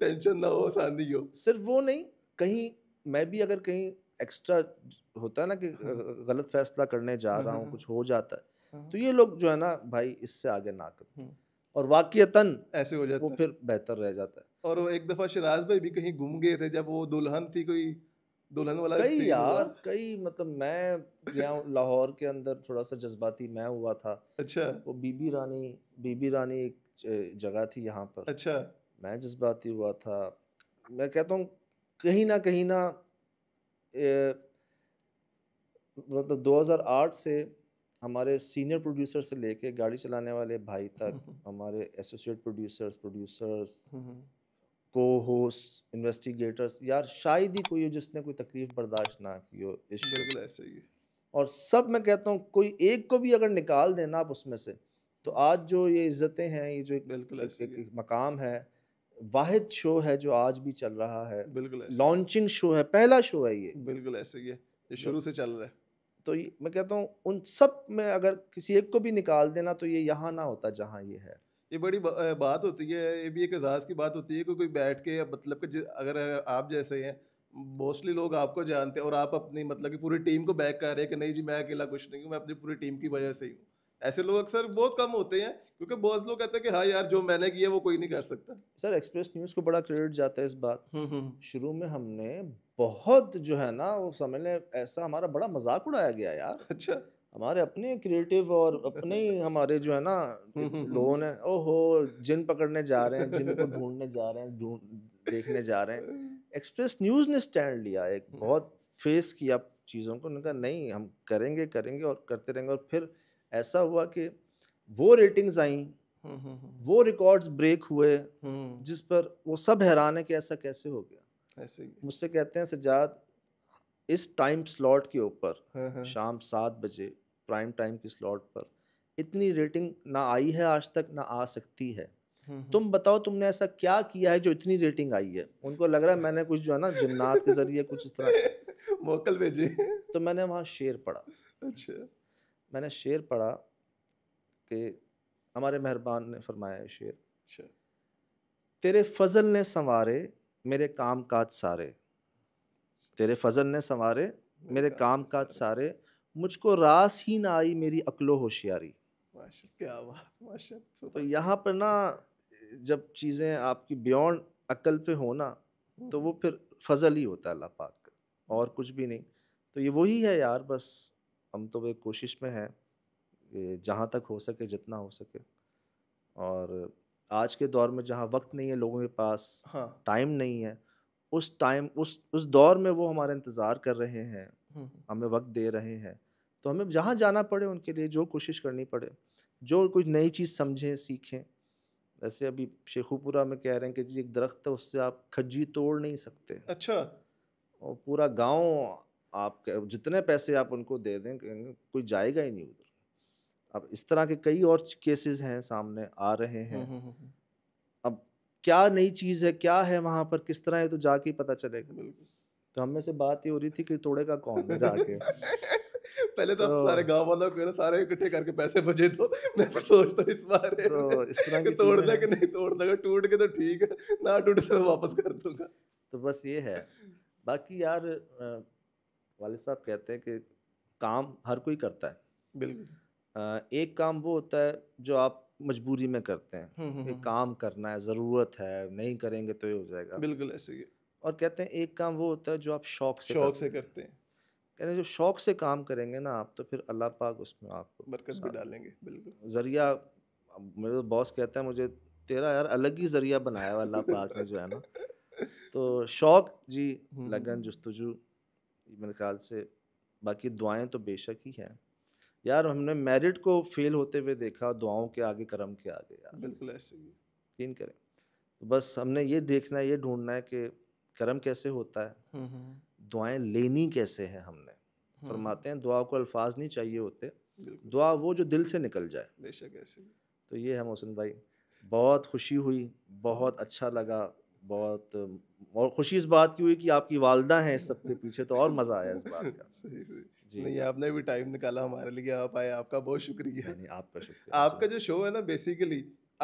टेंशन ना हो आसानी हो सिर्फ वो नहीं कहीं मैं भी अगर कहीं एक्स्ट्रा होता है ना कि हाँ। गलत फैसला करने जा हाँ, रहा हूँ कुछ हो जाता है तो ये लोग जो है ना भाई इससे आगे ना कर हम्म। और वाक्यतन ऐसे हो जाता वो फिर बेहतर रह जाता है और एक दफ़ा शिराज भाई भी कहीं घूम गए थे जब वो दुल्हन थी कोई दुल्हन वाला कई यार कई मतलब मैं गया लाहौर के अंदर थोड़ा सा जज्बाती मैं हुआ था अच्छा वो बीबी रानी बीबी रानी एक जगह थी यहाँ पर अच्छा मैं जज्बाती हुआ था मैं कहता हूँ कहीं ना कहीं ना मतलब 2008 से हमारे सीनियर प्रोड्यूसर से लेके गाड़ी चलाने वाले भाई तक हमारे एसोसिएट प्रोड्यूसर्स प्रोड्यूसर्स को होस्ट इन्वेस्टिगेटर्स यार शायद ही कोई हो जिसने कोई तकलीफ बर्दाश्त ना की हो इस बिल्कुल ऐसे ही और सब मैं कहता हूँ कोई एक को भी अगर निकाल देना आप उसमें से तो आज जो ये इज्जतें हैं ये जो एक, बिल्कुल एक, एक, एक मकाम है वाहिद शो है जो आज भी चल रहा है बिल्कुल लॉन्चिंग शो है पहला शो है ये बिल्कुल ऐसे ही है ये तो शुरू से चल रहा है तो मैं कहता हूँ उन सब में अगर किसी एक को भी निकाल देना तो ये यहाँ ना होता जहाँ ये है ये बड़ी बात होती है ये भी एक एजाज़ की बात होती है कि कोई बैठ के मतलब कि अगर आप जैसे हैं मोस्टली लोग आपको जानते हैं और आप अपनी मतलब कि पूरी टीम को बैक कर रहे हैं कि नहीं जी मैं अकेला कुछ नहीं हूँ मैं अपनी पूरी टीम की वजह से ही हूँ ऐसे लोग अक्सर बहुत कम होते हैं क्योंकि बहुत लोग कहते हैं कि हाँ यार जो मैंने किया वो कोई नहीं कर सकता सर एक्सप्रेस न्यूज़ को बड़ा क्रेडिट जाता है इस बात शुरू में हमने बहुत जो है ना वो समझ लें ऐसा हमारा बड़ा मजाक उड़ाया गया यार अच्छा हमारे अपने क्रिएटिव और अपने ही हमारे जो है ना लोगों ने ओहो जिन पकड़ने जा रहे हैं जिन को ढूंढने जा रहे हैं ढूंढ देखने जा रहे हैं एक्सप्रेस न्यूज़ ने स्टैंड लिया एक हम्म। बहुत फेस किया चीज़ों को उन्होंने कहा नहीं हम करेंगे करेंगे और करते रहेंगे और फिर ऐसा हुआ कि वो रेटिंग्स आई हम्म, हम्म, वो रिकॉर्ड्स ब्रेक हुए जिस पर वो सब हैरान है कि ऐसा कैसे हो गया ऐसे मुझसे कहते हैं सजाद इस टाइम स्लॉट के ऊपर हाँ, हाँ। शाम सात बजे प्राइम टाइम की स्लॉट पर इतनी रेटिंग ना आई है आज तक ना आ सकती है हम्म, हम्म। तुम बताओ तुमने ऐसा क्या किया है जो इतनी रेटिंग आई है उनको लग रहा है मैंने कुछ जो है ना जिन्नात के जरिए कुछ इस तरह मोकल भेजी तो मैंने वहाँ शेर पढ़ा अच्छा मैंने शेर पढ़ा कि हमारे मेहरबान ने फरमाया शेर अच्छा तेरे फजल ने संवारे मेरे काम काज सारे तेरे फजल ने संवारे मेरे काम काज सारे मुझको रास ही ना आई मेरी अकलो होशियारी क्या बात तो, तो यहाँ पर ना जब चीज़ें आपकी बियॉन्ड अकल पे हो ना हम्म। तो वो फिर फजल ही होता है अल्लाह पाक का और कुछ भी नहीं तो ये वही है यार बस हम तो वे कोशिश में हैं जहाँ तक हो सके जितना हो सके और आज के दौर में जहाँ वक्त नहीं है लोगों के पास हाँ टाइम नहीं है उस टाइम उस उस दौर में वो हमारा इंतज़ार कर रहे हैं हम्म, हम्म। हमें वक्त दे रहे हैं तो हमें जहाँ जाना पड़े उनके लिए जो कोशिश करनी पड़े जो कुछ नई चीज़ समझें सीखें जैसे अभी शेखुपुरा में कह रहे हैं कि जी एक दरख्त है उससे आप खज्जी तोड़ नहीं सकते अच्छा और पूरा गांव आप जितने पैसे आप उनको दे दें कोई जाएगा ही नहीं उधर अब इस तरह के कई और केसेस हैं सामने आ रहे हैं हम्म, अब क्या नई चीज़ है क्या है वहाँ पर किस तरह है तो जाके पता चलेगा तो हम में से बात ये हो रही थी कि तोड़े का कौन है जाके पहले तो, तो सारे गांव वालों को सारे इकट्ठे करके पैसे बचे तो मैं पर सोचता इस बार तो इस तरह की तोड़ दे कि नहीं तोड़ देगा टूट के तो ठीक है ना टूटे तो मैं वापस कर दूंगा तो बस ये है बाकी यार वाले साहब कहते हैं कि काम हर कोई करता है बिल्कुल एक काम वो होता है जो आप मजबूरी में करते हैं हुँ, हम्म, हुँ, हम्म, हम्म। काम करना है ज़रूरत है नहीं करेंगे तो ये हो जाएगा बिल्कुल ऐसे ही और कहते हैं एक काम वो होता है जो आप शौक से शौक से करते हैं कहते हैं जब शौक से काम करेंगे ना आप तो फिर अल्लाह पाक उसमें आपको बरकत भी डालेंगे बिल्कुल ज़रिया मेरे तो बॉस कहता है मुझे तेरा यार अलग ही ज़रिया बनाया हुआ अल्लाह पाक ने जो है ना तो शौक जी हम्म, लगन हम्म। जस्तजू मेरे ख्याल से बाकी दुआएं तो बेशक ही हैं यार हमने मेरिट को फेल होते हुए देखा दुआओं के आगे कर्म के आगे यार बिल्कुल ऐसे ही यकीन करें तो बस हमने ये देखना है ये ढूंढना है कि कर्म कैसे होता है हम्म, हम्म। दुआएं लेनी कैसे है हमने हम्म। फरमाते हैं दुआ को अल्फाज नहीं चाहिए होते दुआ वो जो दिल से निकल जाए बेशक ऐसे तो ये है मोहसिन भाई बहुत खुशी हुई बहुत अच्छा लगा बहुत और खुशी इस बात की हुई कि आपकी वालदा हैं इस सब के पीछे तो और मज़ा आया इस बात का जी नहीं आपने भी टाइम निकाला हमारे लिए आप आए आपका बहुत शुक्रिया नहीं आपका शुक्रिया आपका जो शो है ना बेसिकली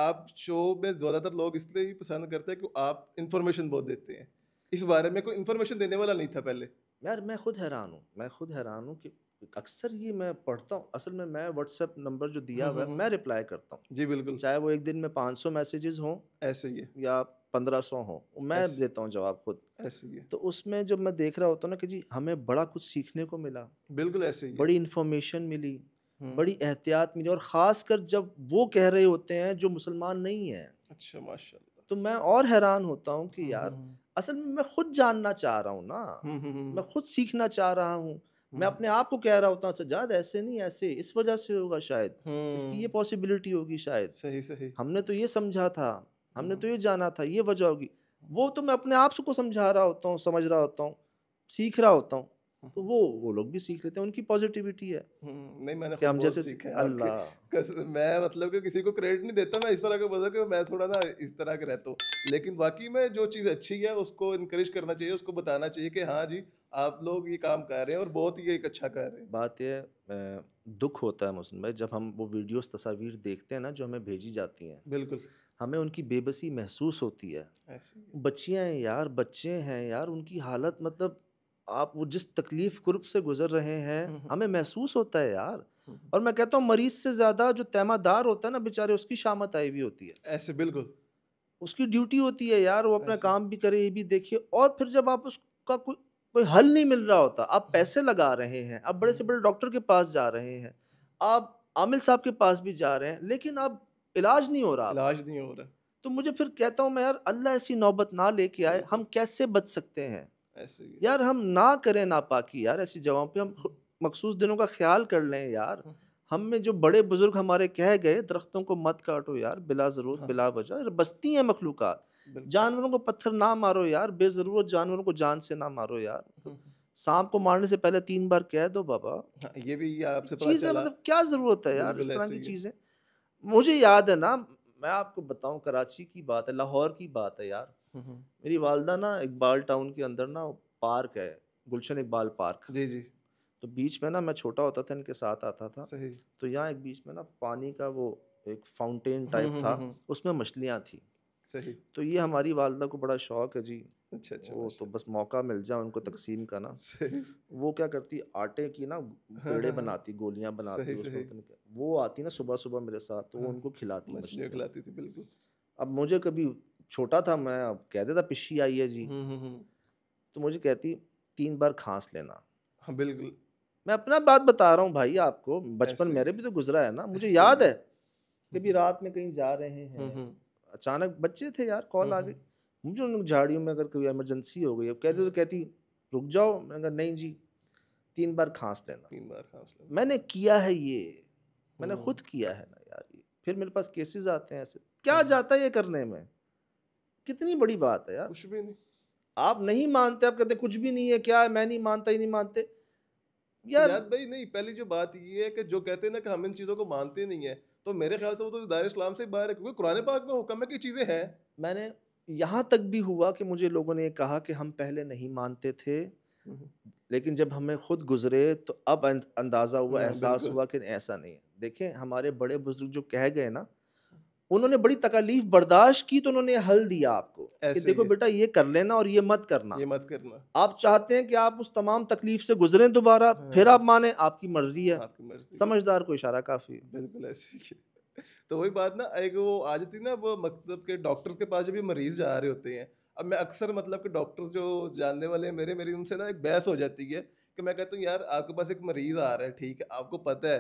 आप शो में ज़्यादातर लोग इसलिए ही पसंद करते हैं कि आप इन्फॉर्मेशन बहुत देते हैं इस बारे में कोई इन्फॉर्मेशन देने वाला नहीं था पहले यार मैं खुद हैरान हूँ मैं खुद हैरान हूँ कि अक्सर ये मैं पढ़ता हूँ असल में मैं व्हाट्सएप नंबर जो दिया हम्म, हुआ है हम्म, हम्म। मैं रिप्लाई करता हूँ जी बिल्कुल चाहे वो एक दिन में पाँच सौ मैसेजेज हों ऐसे ही या पंद्रह सौ हों मैं देता हूँ जवाब खुद ऐसे ही तो उसमें जब मैं देख रहा होता हूँ ना कि जी हमें बड़ा कुछ सीखने को मिला बिल्कुल ऐसे ही बड़ी इन्फॉर्मेशन मिली बड़ी एहतियात मिली और ख़ास कर जब वो कह रहे होते हैं जो मुसलमान नहीं है अच्छा माशा तो मैं और हैरान होता हूँ कि यार असल में मैं खुद जानना चाह रहा हूँ ना मैं खुद सीखना चाह रहा हूँ मैं अपने आप को कह रहा होता हूँ सजाद अच्छा, ऐसे नहीं ऐसे इस वजह से होगा शायद इसकी ये पॉसिबिलिटी होगी शायद सही सही हमने तो ये समझा था हमने तो ये जाना था ये वजह होगी वो तो मैं अपने आप को समझा रहा होता हूँ समझ रहा होता हूँ सीख रहा होता हूँ हम्म। तो वो वो लोग भी सीख लेते हैं उनकी पॉजिटिविटी है हम्म, नहीं मैंने कि हम जैसे अल्लाह मैं मतलब कि किसी को क्रेडिट नहीं देता मैं इस तरह का बोलता कि मैं थोड़ा ना इस तरह के रहता हूँ लेकिन बाकी में जो चीज़ अच्छी है उसको इनक्रेज करना चाहिए उसको बताना चाहिए कि हाँ जी आप लोग ये काम कर रहे हैं और बहुत ही एक अच्छा कर रहे हैं बात यह दुख होता है मौसम भाई जब हम वो वीडियोस तस्वीर देखते हैं ना जो हमें भेजी जाती हैं बिल्कुल हमें उनकी बेबसी महसूस होती है बच्चियाँ हैं यार बच्चे हैं यार उनकी हालत मतलब आप वो जिस तकलीफ ग्रुप से गुजर रहे हैं हमें महसूस होता है यार और मैं कहता हूँ मरीज से ज़्यादा जो तैमादार होता है ना बेचारे उसकी शामत आई हुई होती है ऐसे बिल्कुल उसकी ड्यूटी होती है यार वो अपना काम भी करे ये भी देखिए और फिर जब आप उसका कोई कोई हल नहीं मिल रहा होता आप पैसे लगा रहे हैं आप बड़े से बड़े डॉक्टर के पास जा रहे हैं आप आमिल साहब के पास भी जा रहे हैं लेकिन आप इलाज नहीं हो रहा इलाज नहीं हो रहा तो मुझे फिर कहता हूँ मैं यार अल्लाह ऐसी नौबत ना लेके आए हम कैसे बच सकते हैं ऐसे यार हम ना करें नापाकी यार ऐसी जगहों पे हम मखसूस दिनों का ख्याल कर लें यार हाँ। हम में जो बड़े बुजुर्ग हमारे कह गए दरख्तों को मत काटो यार बिला ज़रूरत हाँ। बिला वजह बस्ती हैं मखलूक जानवरों को पत्थर ना मारो यार बेज़रूरत जानवरों को जान से ना मारो यार हाँ। सांप को मारने से पहले तीन बार कह दो बाबा हाँ, ये भी आपसे चीज़ें मतलब क्या ज़रूरत है यार इस तरह की चीज़ें मुझे याद है ना मैं आपको बताऊं कराची की बात है लाहौर की बात है यार हम्म। मेरी वालदा ना इकबाल टाउन के अंदर ना पार्क है गुलशन इकबाल पार्क जी जी तो बीच में ना मैं छोटा होता था इनके साथ आता था सही तो यहाँ एक बीच में ना पानी का वो एक फाउंटेन टाइप हम्म, हम्म, था उसमें मछलियाँ थी सही तो ये हमारी वालदा को बड़ा शौक है जी अच्छा अच्छा वो तो अच्छा। बस मौका मिल जाए उनको तकसीम का ना वो क्या करती आटे की ना हाँ पेड़े हाँ। बनाती गोलियां बनाती वो आती ना सुबह सुबह मेरे साथ तो वो हाँ। उनको खिलाती खिलाती थी बिल्कुल अब मुझे कभी छोटा था मैं अब कह देता पिशी आई है जी हम्म, हम्म, हम्म। तो मुझे कहती तीन बार खांस लेना हाँ बिल्कुल मैं अपना बात बता रहा हूँ भाई आपको बचपन मेरे भी तो गुजरा है ना मुझे याद है कभी रात में कहीं जा रहे हैं अचानक बच्चे थे यार कॉल आ गई मुझे उन झाड़ियों में अगर कोई इमरजेंसी हो गई अब कहती तो कहती रुक जाओ मैंने कहा नहीं जी तीन बार खांस लेना तीन बार खांस लेना मैंने किया है ये मैंने खुद किया है ना यार ये फिर मेरे पास केसेस आते हैं ऐसे क्या जाता है ये करने में कितनी बड़ी बात है यार कुछ भी नहीं आप नहीं मानते आप कहते कुछ भी नहीं है क्या है मैं नहीं मानता ही नहीं मानते यार याद भाई नहीं पहली जो बात ये है कि जो कहते हैं ना कि हम इन चीज़ों को मानते नहीं है तो मेरे ख्याल से वो तो दायर इस्लाम से बाहर है क्योंकि कुरान पाक में हुक्म है कि चीज़ें हैं मैंने यहाँ तक भी हुआ कि मुझे लोगों ने कहा कि हम पहले नहीं मानते थे हम्म। लेकिन जब हमें खुद गुजरे तो अब अंदाज़ा हुआ हाँ, एहसास हुआ कि ऐसा नहीं है देखें हमारे बड़े बुजुर्ग जो कह गए ना उन्होंने बड़ी तकलीफ बर्दाश्त की तो उन्होंने हल दिया आपको कि देखो बेटा ये कर लेना और ये मत करना ये मत करना आप चाहते हैं कि आप उस तमाम तकलीफ से गुजरें दोबारा हाँ। फिर आप माने आपकी मर्जी है आपकी मर्जी समझदार को इशारा काफ़ी बिल्कुल ऐसे ही तो वही बात ना एक वो आ जाती ना वो मतलब के डॉक्टर्स के पास जब भी मरीज जा रहे होते हैं अब मैं अक्सर मतलब के डॉक्टर्स जो जानने वाले हैं मेरे मेरी उनसे ना एक बहस हो जाती है कि मैं कहता हूँ यार आपके पास एक मरीज़ आ रहा है ठीक है आपको पता है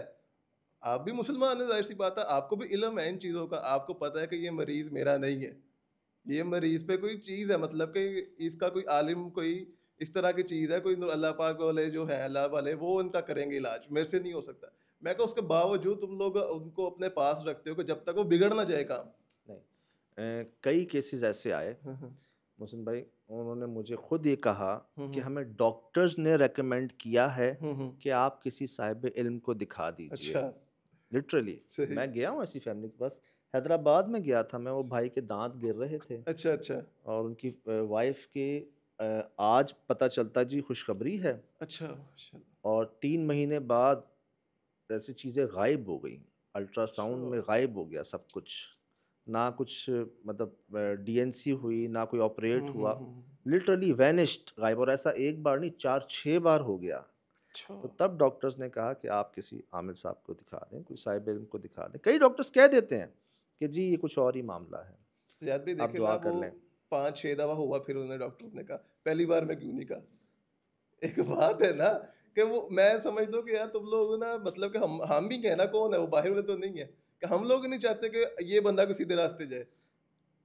आप भी मुसलमान हैं जाहिर सी बात है आपको भी इलम है इन चीज़ों का आपको पता है कि ये मरीज़ मेरा नहीं है ये मरीज़ पे कोई चीज़ है मतलब कि इसका कोई आलिम कोई इस तरह की चीज़ है कोई अल्लाह पाक वाले जो है अल्लाह वाले वो उनका करेंगे इलाज मेरे से नहीं हो सकता मैं कहूँ उसके बावजूद तुम लोग उनको अपने पास रखते हो कि जब तक वो बिगड़ ना जाए काम कई केसेस ऐसे आए हम्म, हम्म। मोहसिन भाई उन्होंने मुझे खुद ये कहा हम्म, कि हमें डॉक्टर्स ने रेकमेंड किया है कि आप किसी साहिब इल्म को दिखा दीजिए अच्छा लिटरली मैं गया हूँ ऐसी फैमिली के पास हैदराबाद में गया था मैं वो भाई के दांत गिर रहे थे अच्छा अच्छा और उनकी वाइफ के आज पता चलता जी खुशखबरी है अच्छा और तीन महीने बाद ऐसी चीज़ें गायब हो गई अल्ट्रासाउंड में गायब हो गया सब कुछ ना कुछ मतलब डीएनसी हुई ना कोई ऑपरेट हम्म, हुआ लिटरली हम्म, वैनिश्ड हम्म। गायब और ऐसा एक बार नहीं चार छः बार हो गया अच्छा। तो तब डॉक्टर्स ने कहा कि आप किसी आमिर साहब को दिखा दें कोई साहिब इल्म को दिखा दें कई डॉक्टर्स कह देते हैं कि जी ये कुछ और ही मामला है तो भी आप दुआ कर लें पाँच छः दवा हुआ फिर उन्होंने डॉक्टर्स ने कहा पहली बार मैं क्यों नहीं कहा एक बात है ना कि वो मैं समझ दो कि यार तुम लोग ना मतलब कि हम हम भी कहना कौन है वो बाहर वाले तो नहीं है कि हम लोग नहीं चाहते कि ये बंदा को सीधे रास्ते जाए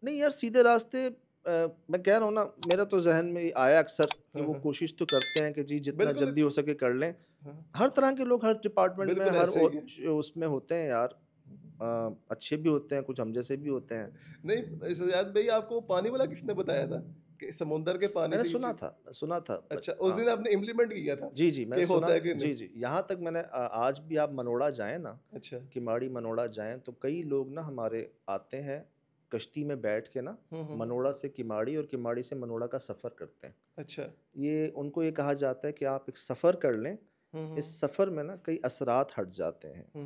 नहीं यार सीधे रास्ते आ, मैं कह रहा हूँ ना मेरा तो जहन में आया अक्सर कि हाँ, वो हाँ। कोशिश तो करते हैं कि जी जितना जल्दी हो सके कर लें हाँ। हर तरह के लोग हर डिपार्टमेंट में हर उसमें होते हैं यार आ, अच्छे भी होते हैं कुछ हम जैसे भी होते हैं नहीं सजाद भाई आपको पानी वाला किसने बताया था समुंदर के पानी मैंने सुना था सुना था अच्छा उस दिन आपने इम्प्लीमेंट किया था जी जी मैं होता है जी जी यहाँ तक मैंने आज भी आप मनोड़ा जाए ना अच्छा किमाड़ी मनोड़ा जाए तो कई लोग ना हमारे आते हैं कश्ती में बैठ के ना हम्म, हम्म। मनोड़ा से किमाड़ी और किमाड़ी से मनोड़ा का सफ़र करते हैं अच्छा ये उनको ये कहा जाता है कि आप एक सफ़र कर लें हम्म, इस सफर में ना कई असरात हट जाते हैं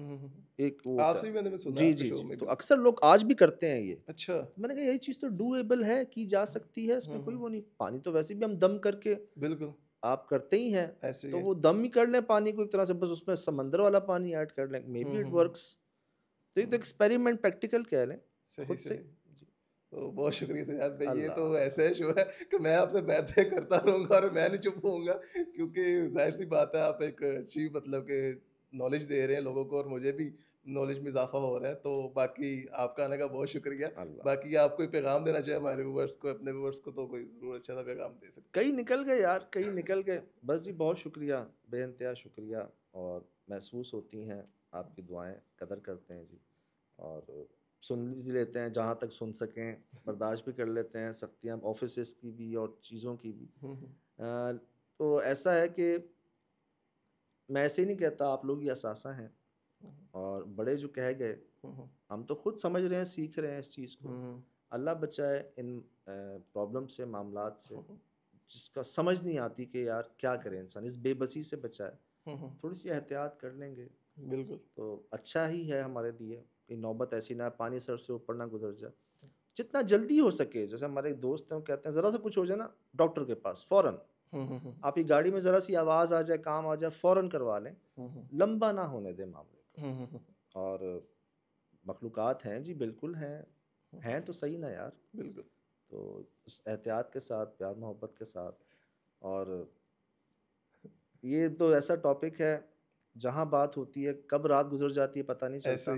एक वो भी मैंने सुना जी जी, जी तो अक्सर लोग आज भी करते हैं ये अच्छा तो मैंने कहा यही चीज़ तो डूएबल है की जा सकती है इसमें कोई वो नहीं पानी तो वैसे भी हम दम करके बिल्कुल आप करते ही हैं ऐसे तो वो दम ही कर लें पानी को एक तरह से बस उसमें समंदर वाला पानी ऐड कर लें मे बी इट तो ये तो एक्सपेरिमेंट प्रैक्टिकल कह लें खुद से तो बहुत शुक्रिया सजाद भाई ये तो ऐसा शो है कि मैं आपसे बैठे करता रहूँगा और मैं नहीं चुप होऊंगा क्योंकि जाहिर सी बात है आप एक अच्छी मतलब के नॉलेज दे रहे हैं लोगों को और मुझे भी नॉलेज में इजाफा हो रहा है तो बाकी आपका आने का बहुत शुक्रिया बाकी आप कोई पैगाम देना चाहे हमारे व्यूवर्स को अपने व्यूवर्स को तो कोई ज़रूर अच्छा सा पैगाम दे सकते कई निकल गए यार कई निकल गए बस जी बहुत शुक्रिया बेानतहा शुक्रिया और महसूस होती हैं आपकी दुआएं कदर करते हैं जी और सुन भी लेते हैं जहाँ तक सुन सकें बर्दाश्त भी कर लेते हैं सख्तियाँ ऑफिस की भी और चीज़ों की भी तो ऐसा है कि मैं ऐसे ही नहीं कहता आप लोग ये असासा हैं और बड़े जो कह गए हम तो खुद समझ रहे हैं सीख रहे हैं इस चीज़ को अल्लाह बचाए इन प्रॉब्लम से मामला से जिसका समझ नहीं आती कि यार क्या करें इंसान इस बेबसी से बचाए थोड़ी सी एहतियात कर लेंगे बिल्कुल तो अच्छा ही है हमारे लिए नौबत ऐसी ना पानी सर से ऊपर ना गुजर जाए जितना जल्दी हो सके जैसे हमारे एक दोस्त हैं कहते हैं ज़रा सा कुछ हो जाए ना डॉक्टर के पास फ़ौरन हम्म, हम्म, हम्म। आपकी गाड़ी में ज़रा सी आवाज़ आ जाए काम आ जाए फ़ौरन करवा लें लंबा ना होने दें मामले को और मखलूक हैं जी बिल्कुल हैं हैं तो सही ना यार बिल्कुल तो एहतियात के साथ प्यार मोहब्बत के साथ और ये तो ऐसा टॉपिक है जहाँ बात होती है कब रात गुजर जाती है पता नहीं चलता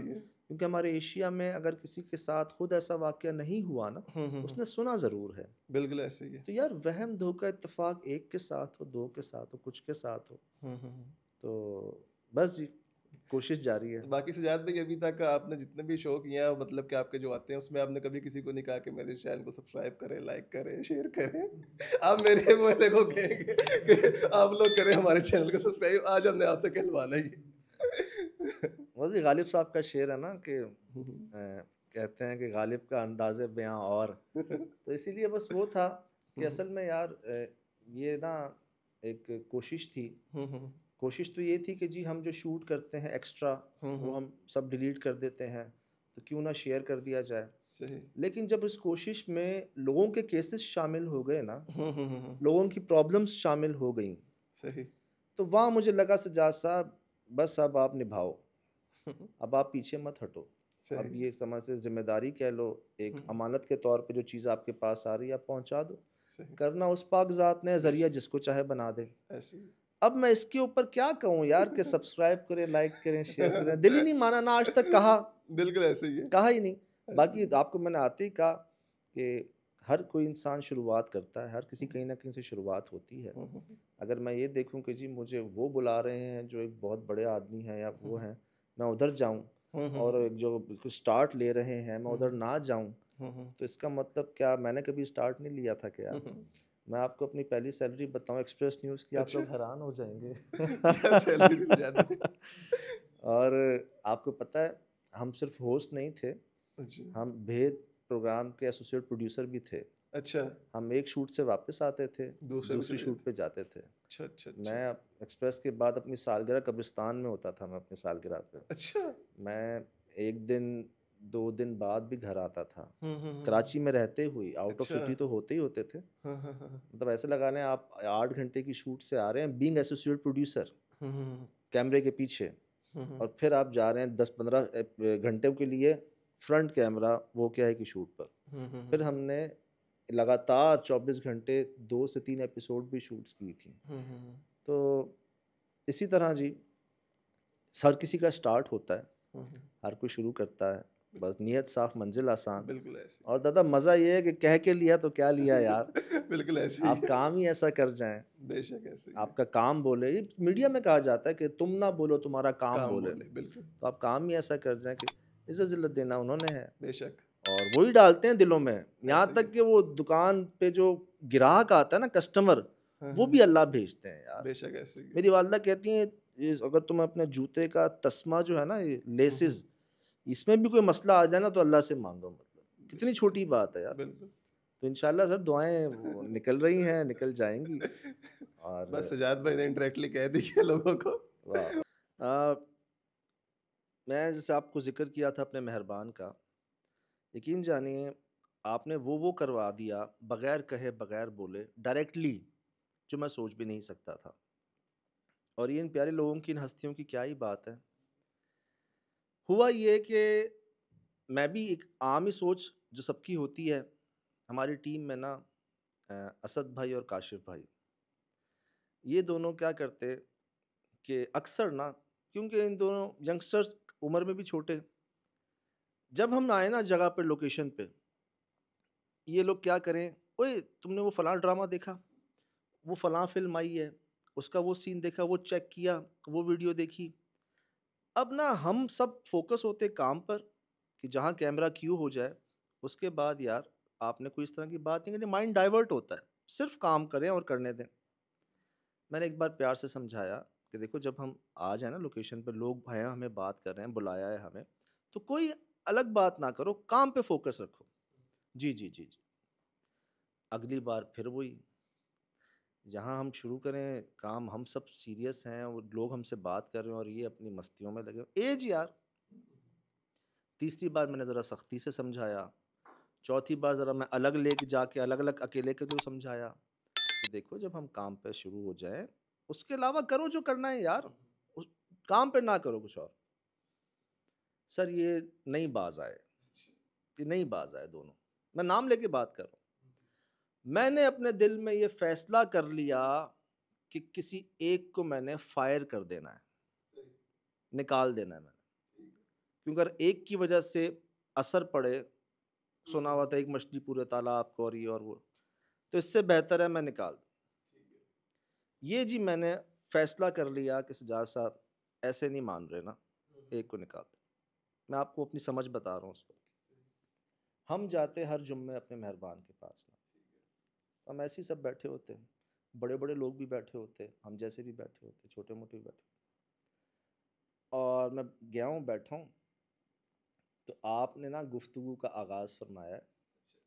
क्योंकि हमारे एशिया में अगर किसी के साथ खुद ऐसा वाक्य नहीं हुआ ना हम्म, हम्म, उसने हम्म। सुना ज़रूर है बिल्कुल ऐसे ही तो यार वहम धोखा इतफाक एक के साथ हो दो के साथ हो कुछ के साथ हो तो बस जी कोशिश जारी है बाकी सजाद भाई अभी तक आपने जितने भी शो किए हैं मतलब कि आपके जो आते हैं उसमें आपने कभी किसी को नहीं कहा कि मेरे चैनल को सब्सक्राइब करें लाइक करें शेयर करें आप मेरे मेरे को कहेंगे आप लोग करें हमारे चैनल को सब्सक्राइब आज हमने आपसे कहलवाना ही वजी गालिब साहब का शेर है ना कि हम्म, हम्म। कहते हैं कि गालिब का अंदाज बयां और तो इसीलिए बस वो था कि हम्म। असल में यार ये ना एक कोशिश थी कोशिश तो ये थी कि जी हम जो शूट करते हैं एक्स्ट्रा वो हम सब डिलीट कर देते हैं तो क्यों ना शेयर कर दिया जाए सही लेकिन जब इस कोशिश में लोगों के केसेस शामिल हो गए ना लोगों की प्रॉब्लम्स शामिल हो गई सही तो वहाँ मुझे लगा सजाद साहब बस अब आप निभाओ अब आप पीछे मत हटो अब ये समझ से जिम्मेदारी कह लो एक हम्म। अमानत के तौर पे जो चीज़ आपके पास आ रही है आप पहुंचा दो करना उस पाक ज़ात ने ज़रिया जिसको चाहे बना दे अब मैं इसके ऊपर क्या कहूँ यार के सब्सक्राइब करें लाइक करें शेयर करें दिल ही नहीं माना ना आज तक कहा बिल्कुल ऐसे ही कहा ही नहीं बाकी आपको मैंने आते ही कहा कि हर कोई इंसान शुरुआत करता है हर किसी हम्म। कहीं ना कहीं से शुरुआत होती है हम्म, हम्म, अगर मैं ये देखूं कि जी मुझे वो बुला रहे हैं जो एक बहुत बड़े आदमी हैं या वो हैं मैं उधर जाऊं और जो स्टार्ट ले रहे हैं मैं उधर ना जाऊं तो इसका मतलब क्या मैंने कभी स्टार्ट नहीं लिया था क्या मैं आपको अपनी पहली सैलरी बताऊं एक्सप्रेस न्यूज़ की आप अच्छा। लोग हैरान हो जाएंगे और आपको पता है हम सिर्फ होस्ट नहीं थे हम भेद प्रोग्राम के एसोसिएट प्रोड्यूसर भी थे अच्छा हम एक शूट से वापस आते थे दूसरे दूसरी शूट पे जाते थे अच्छा, अच्छा अच्छा मैं एक्सप्रेस के बाद अपनी सालगिरह कब्रिस्तान में होता था मैं अपने सालगिरह पे अच्छा मैं एक दिन दो दिन बाद भी घर आता था हम्म, हम्म, हम्म। कराची में रहते हुए आउट ऑफ सिटी तो होते ही होते थे हाँ, हाँ, हाँ, मतलब ऐसे लगा लें आप आठ घंटे की शूट से आ रहे हैं बींग एसोसिएट प्रोड्यूसर कैमरे के पीछे और फिर आप जा रहे हैं दस पंद्रह घंटे के लिए फ्रंट कैमरा वो क्या है कि शूट पर हम्म, हम्म, हम्म। फिर हमने लगातार 24 घंटे दो से तीन एपिसोड भी शूट्स की थी तो इसी तरह जी हर किसी का स्टार्ट होता है हर कोई शुरू करता है बस नीयत साफ मंजिल आसान बिल्कुल ऐसे और दादा मज़ा ये है कि कह के लिया तो क्या लिया यार बिल्कुल ऐसे आप काम ही ऐसा कर जाए बेशक ऐसे आपका काम बोले मीडिया में कहा जाता है कि तुम ना बोलो तुम्हारा काम, काम बोले, बोले बिल्कुल तो आप काम ही ऐसा कर जाए कि इसे जिल्लत देना उन्होंने है बेशक और वही डालते हैं दिलों में यहाँ तक कि वो दुकान पे जो ग्राहक आता है ना कस्टमर हाँ, वो हाँ। भी अल्लाह भेजते हैं यार बेशक ऐसे मेरी वालदा कहती हैं अगर तुम अपने जूते का तस्मा जो है ना ये लेसेस हाँ, इसमें भी कोई मसला आ जाए ना तो अल्लाह से मांगो मतलब कितनी छोटी बात है यार तो इनशाला सर दुआएं निकल रही हैं निकल जाएंगी और बस सजाद भाई ने इंटरेक्टली कह दी है लोगों को मैं जैसे आपको ज़िक्र किया था अपने मेहरबान का यकीन जानिए आपने वो वो करवा दिया बग़ैर कहे बग़ैर बोले डायरेक्टली जो मैं सोच भी नहीं सकता था और ये इन प्यारे लोगों की इन हस्तियों की क्या ही बात है हुआ ये कि मैं भी एक आम ही सोच जो सबकी होती है हमारी टीम में ना असद भाई और काशिफ भाई ये दोनों क्या करते कि अक्सर ना क्योंकि इन दोनों यंगस्टर्स उम्र में भी छोटे जब हम आए ना जगह पर लोकेशन पे ये लोग क्या करें ओए तुमने वो फ़लाँ ड्रामा देखा वो फ़लाँ फिल्म आई है उसका वो सीन देखा वो चेक किया वो वीडियो देखी अब ना हम सब फोकस होते काम पर कि जहाँ कैमरा क्यों हो जाए उसके बाद यार आपने कोई इस तरह की बात नहीं करनी माइंड डाइवर्ट होता है सिर्फ काम करें और करने दें मैंने एक बार प्यार से समझाया कि देखो जब हम आ जाए ना लोकेशन पर लोग भैया हमें बात कर रहे हैं बुलाया है हमें तो कोई अलग बात ना करो काम पे फोकस रखो जी जी जी जी अगली बार फिर वही जहाँ हम शुरू करें काम हम सब सीरियस हैं और लोग हमसे बात कर रहे हैं और ये अपनी मस्तियों में लगे एज यार तीसरी बार मैंने ज़रा सख्ती से समझाया चौथी बार ज़रा मैं अलग ले जाके अलग अलग अकेले के जो समझाया तो देखो जब हम काम पे शुरू हो जाए उसके अलावा करो जो करना है यार उस काम पे ना करो कुछ और सर ये नई बाज आए ये नई बाज आए दोनों मैं नाम लेके बात कर रहा हूँ मैंने अपने दिल में ये फैसला कर लिया कि किसी एक को मैंने फायर कर देना है निकाल देना है मैंने क्योंकि अगर एक की वजह से असर पड़े सुना हुआ था एक मछली पूरे तालाब को और ये और वो तो इससे बेहतर है मैं निकाल दूँ ये जी मैंने फ़ैसला कर लिया कि सजाद साहब ऐसे नहीं मान रहे ना हम्म। एक को निकालते मैं आपको अपनी समझ बता रहा हूँ उस पर हम जाते हर जुम्मे अपने मेहरबान के पास ना हम ऐसे ही सब बैठे होते हैं बड़े बड़े लोग भी बैठे होते हम जैसे भी बैठे होते छोटे मोटे भी बैठे और मैं गया हूँ बैठा हूँ तो आपने ना गुफ्तु का आगाज़ फरमाया अच्छा।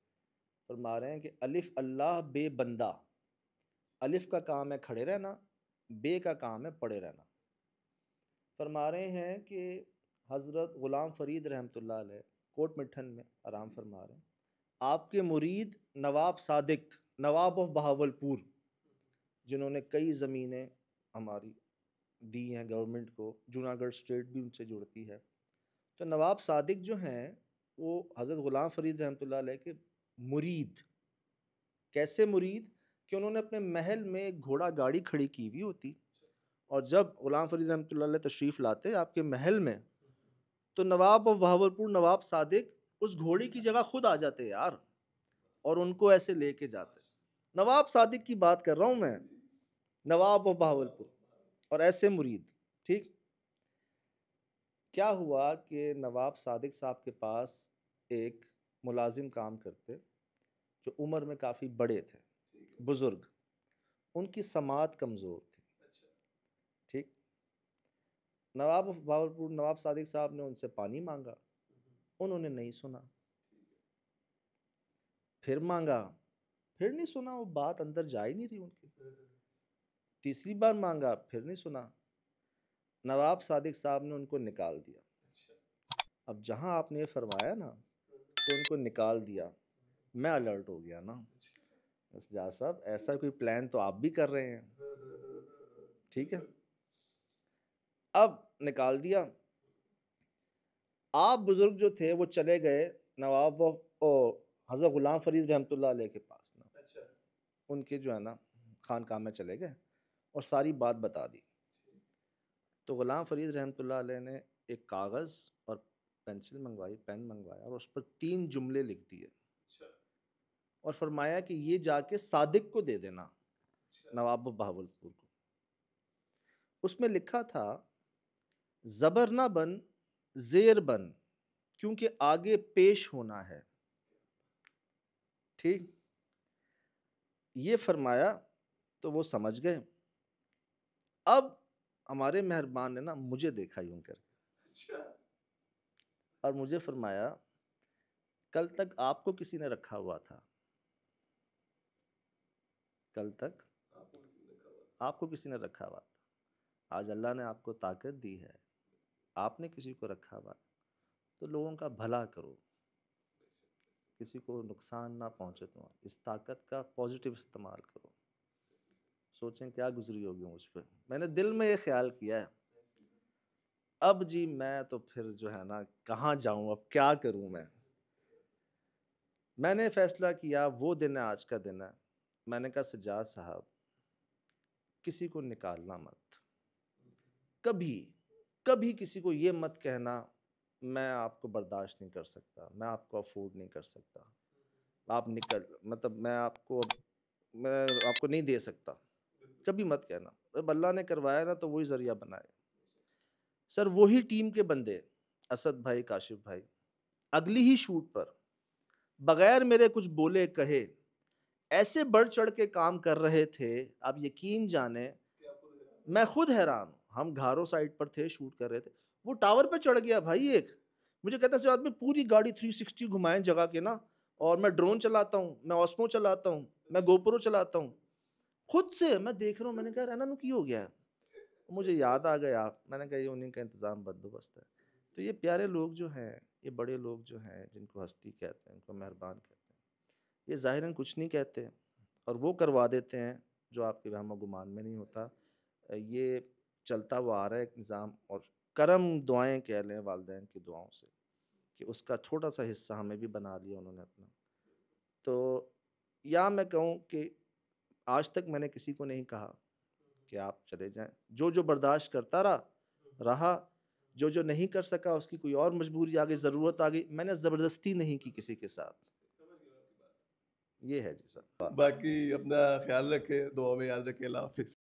फरमा रहे हैं कि अलिफ़ अल्लाह बे बंदा अलिफ का काम है खड़े रहना बे का काम है पड़े रहना फरमा रहे हैं कि हज़रत ग़ुलाम फरीद रहमत कोट मिठन में आराम फरमा रहे हैं आपके मुरीद नवाब सादिक नवाब ऑफ बहावलपुर जिन्होंने कई ज़मीनें हमारी दी हैं गवर्नमेंट को जूनागढ़ स्टेट भी उनसे जुड़ती है तो नवाब सादिक जो हैं वो हज़रत ग़ुलाम फरीद रहमत के मुरीद कैसे मुरीद कि उन्होंने अपने महल में एक घोड़ा गाड़ी खड़ी की हुई होती और जब ग़ुलाम फरीद रहमत तशरीफ़ लाते आपके महल में तो नवाब ऑफ बहावरपुर नवाब सादिक उस घोड़े की जगह खुद आ जाते यार और उनको ऐसे ले जाते नवाब सादिक की बात कर रहा हूँ मैं नवाब ऑफ बहावलपुर और ऐसे मुरीद ठीक क्या हुआ कि नवाब सादिक साहब के पास एक मुलाजिम काम करते जो उम्र में काफ़ी बड़े थे बुज़ुर्ग उनकी समात कमज़ोर थी अच्छा। ठीक नवाब बाबरपुर नवाब सादिक साहब ने उनसे पानी मांगा हम्म। उन्होंने नहीं सुना फिर मांगा फिर नहीं सुना वो बात अंदर जा ही नहीं रही उनकी हम्म। तीसरी बार मांगा फिर नहीं सुना नवाब सादिक साहब ने उनको निकाल दिया अच्छा। अब जहाँ आपने ये फरमाया ना हम्म। तो उनको निकाल दिया मैं अलर्ट हो गया ना अच्छा। जहा साहब ऐसा कोई प्लान तो आप भी कर रहे हैं ठीक है अब निकाल दिया आप बुज़ुर्ग जो थे वो चले गए नवाब वो हज़र ग़ुलाम फरीद रहमतुल्लाह के पास ना अच्छा। उनके जो है ना खान काम में चले गए और सारी बात बता दी तो ग़ुलाम फरीद ला ने एक कागज़ और पेंसिल मंगवाई पेन मंगवाया और उस पर तीन जुमले लिख दिए और फरमाया कि ये जाके सादिक को दे देना अच्छा। नवाब बहावलपुर को उसमें लिखा था ज़बर ना बन जेर बन क्योंकि आगे पेश होना है ठीक ये फरमाया तो वो समझ गए अब हमारे मेहरबान ने ना मुझे देखा यूं कर अच्छा। और मुझे फरमाया कल तक आपको किसी ने रखा हुआ था कल तक आपको किसी ने रखा हुआ आज अल्लाह ने आपको ताकत दी है आपने किसी को रखा हुआ तो लोगों का भला करो किसी को नुकसान ना पहुंचे तो इस ताकत का पॉजिटिव इस्तेमाल करो सोचें क्या गुजरी होगी मुझ पर मैंने दिल में ये ख्याल किया है अब जी मैं तो फिर जो है ना कहाँ जाऊँ अब क्या करूँ मैं मैंने फ़ैसला किया वो दिन है आज का दिन है मैंने कहा सजाद साहब किसी को निकालना मत कभी कभी किसी को ये मत कहना मैं आपको बर्दाश्त नहीं कर सकता मैं आपको अफोर्ड नहीं कर सकता आप निकल मतलब मैं आपको मैं आपको नहीं दे सकता कभी मत कहना जब अल्लाह ने करवाया ना तो वही ज़रिया बनाए सर वही टीम के बंदे असद भाई काशिफ भाई अगली ही शूट पर बग़ैर मेरे कुछ बोले कहे ऐसे बढ़ चढ़ के काम कर रहे थे आप यकीन जाने मैं खुद हैरान हूँ हम घरों साइड पर थे शूट कर रहे थे वो टावर पर चढ़ गया भाई एक मुझे कहता है आदमी पूरी गाड़ी 360 घुमाए जगह के ना और मैं ड्रोन चलाता हूँ मैं ऑस्मो चलाता हूँ मैं गोपरों चलाता हूँ खुद से मैं देख रहा हूँ मैंने कहा रहना की हो गया मुझे याद आ गया आप मैंने कहा ये उन्हीं का इंतज़ाम बंदोबस्त है तो ये प्यारे लोग जो हैं ये बड़े लोग जो हैं जिनको हस्ती कहते हैं उनको मेहरबान कहते हैं ये ज़ाहिर कुछ नहीं कहते और वो करवा देते हैं जो आपके वहम गुमान में नहीं होता ये चलता हुआ आ रहा है एक निज़ाम और करम दुआएं कह लें वालदे की दुआओं से कि उसका छोटा सा हिस्सा हमें भी बना लिया उन्होंने अपना तो या मैं कहूँ कि आज तक मैंने किसी को नहीं कहा कि आप चले जाएं जो जो बर्दाश्त करता रहा रहा जो जो नहीं कर सका उसकी कोई और मजबूरी आ गई ज़रूरत आ गई मैंने ज़बरदस्ती नहीं की किसी के साथ ये है जी सर बाकी अपना ख्याल रखें दुआ में याद रखें अल्लाह हाफिज़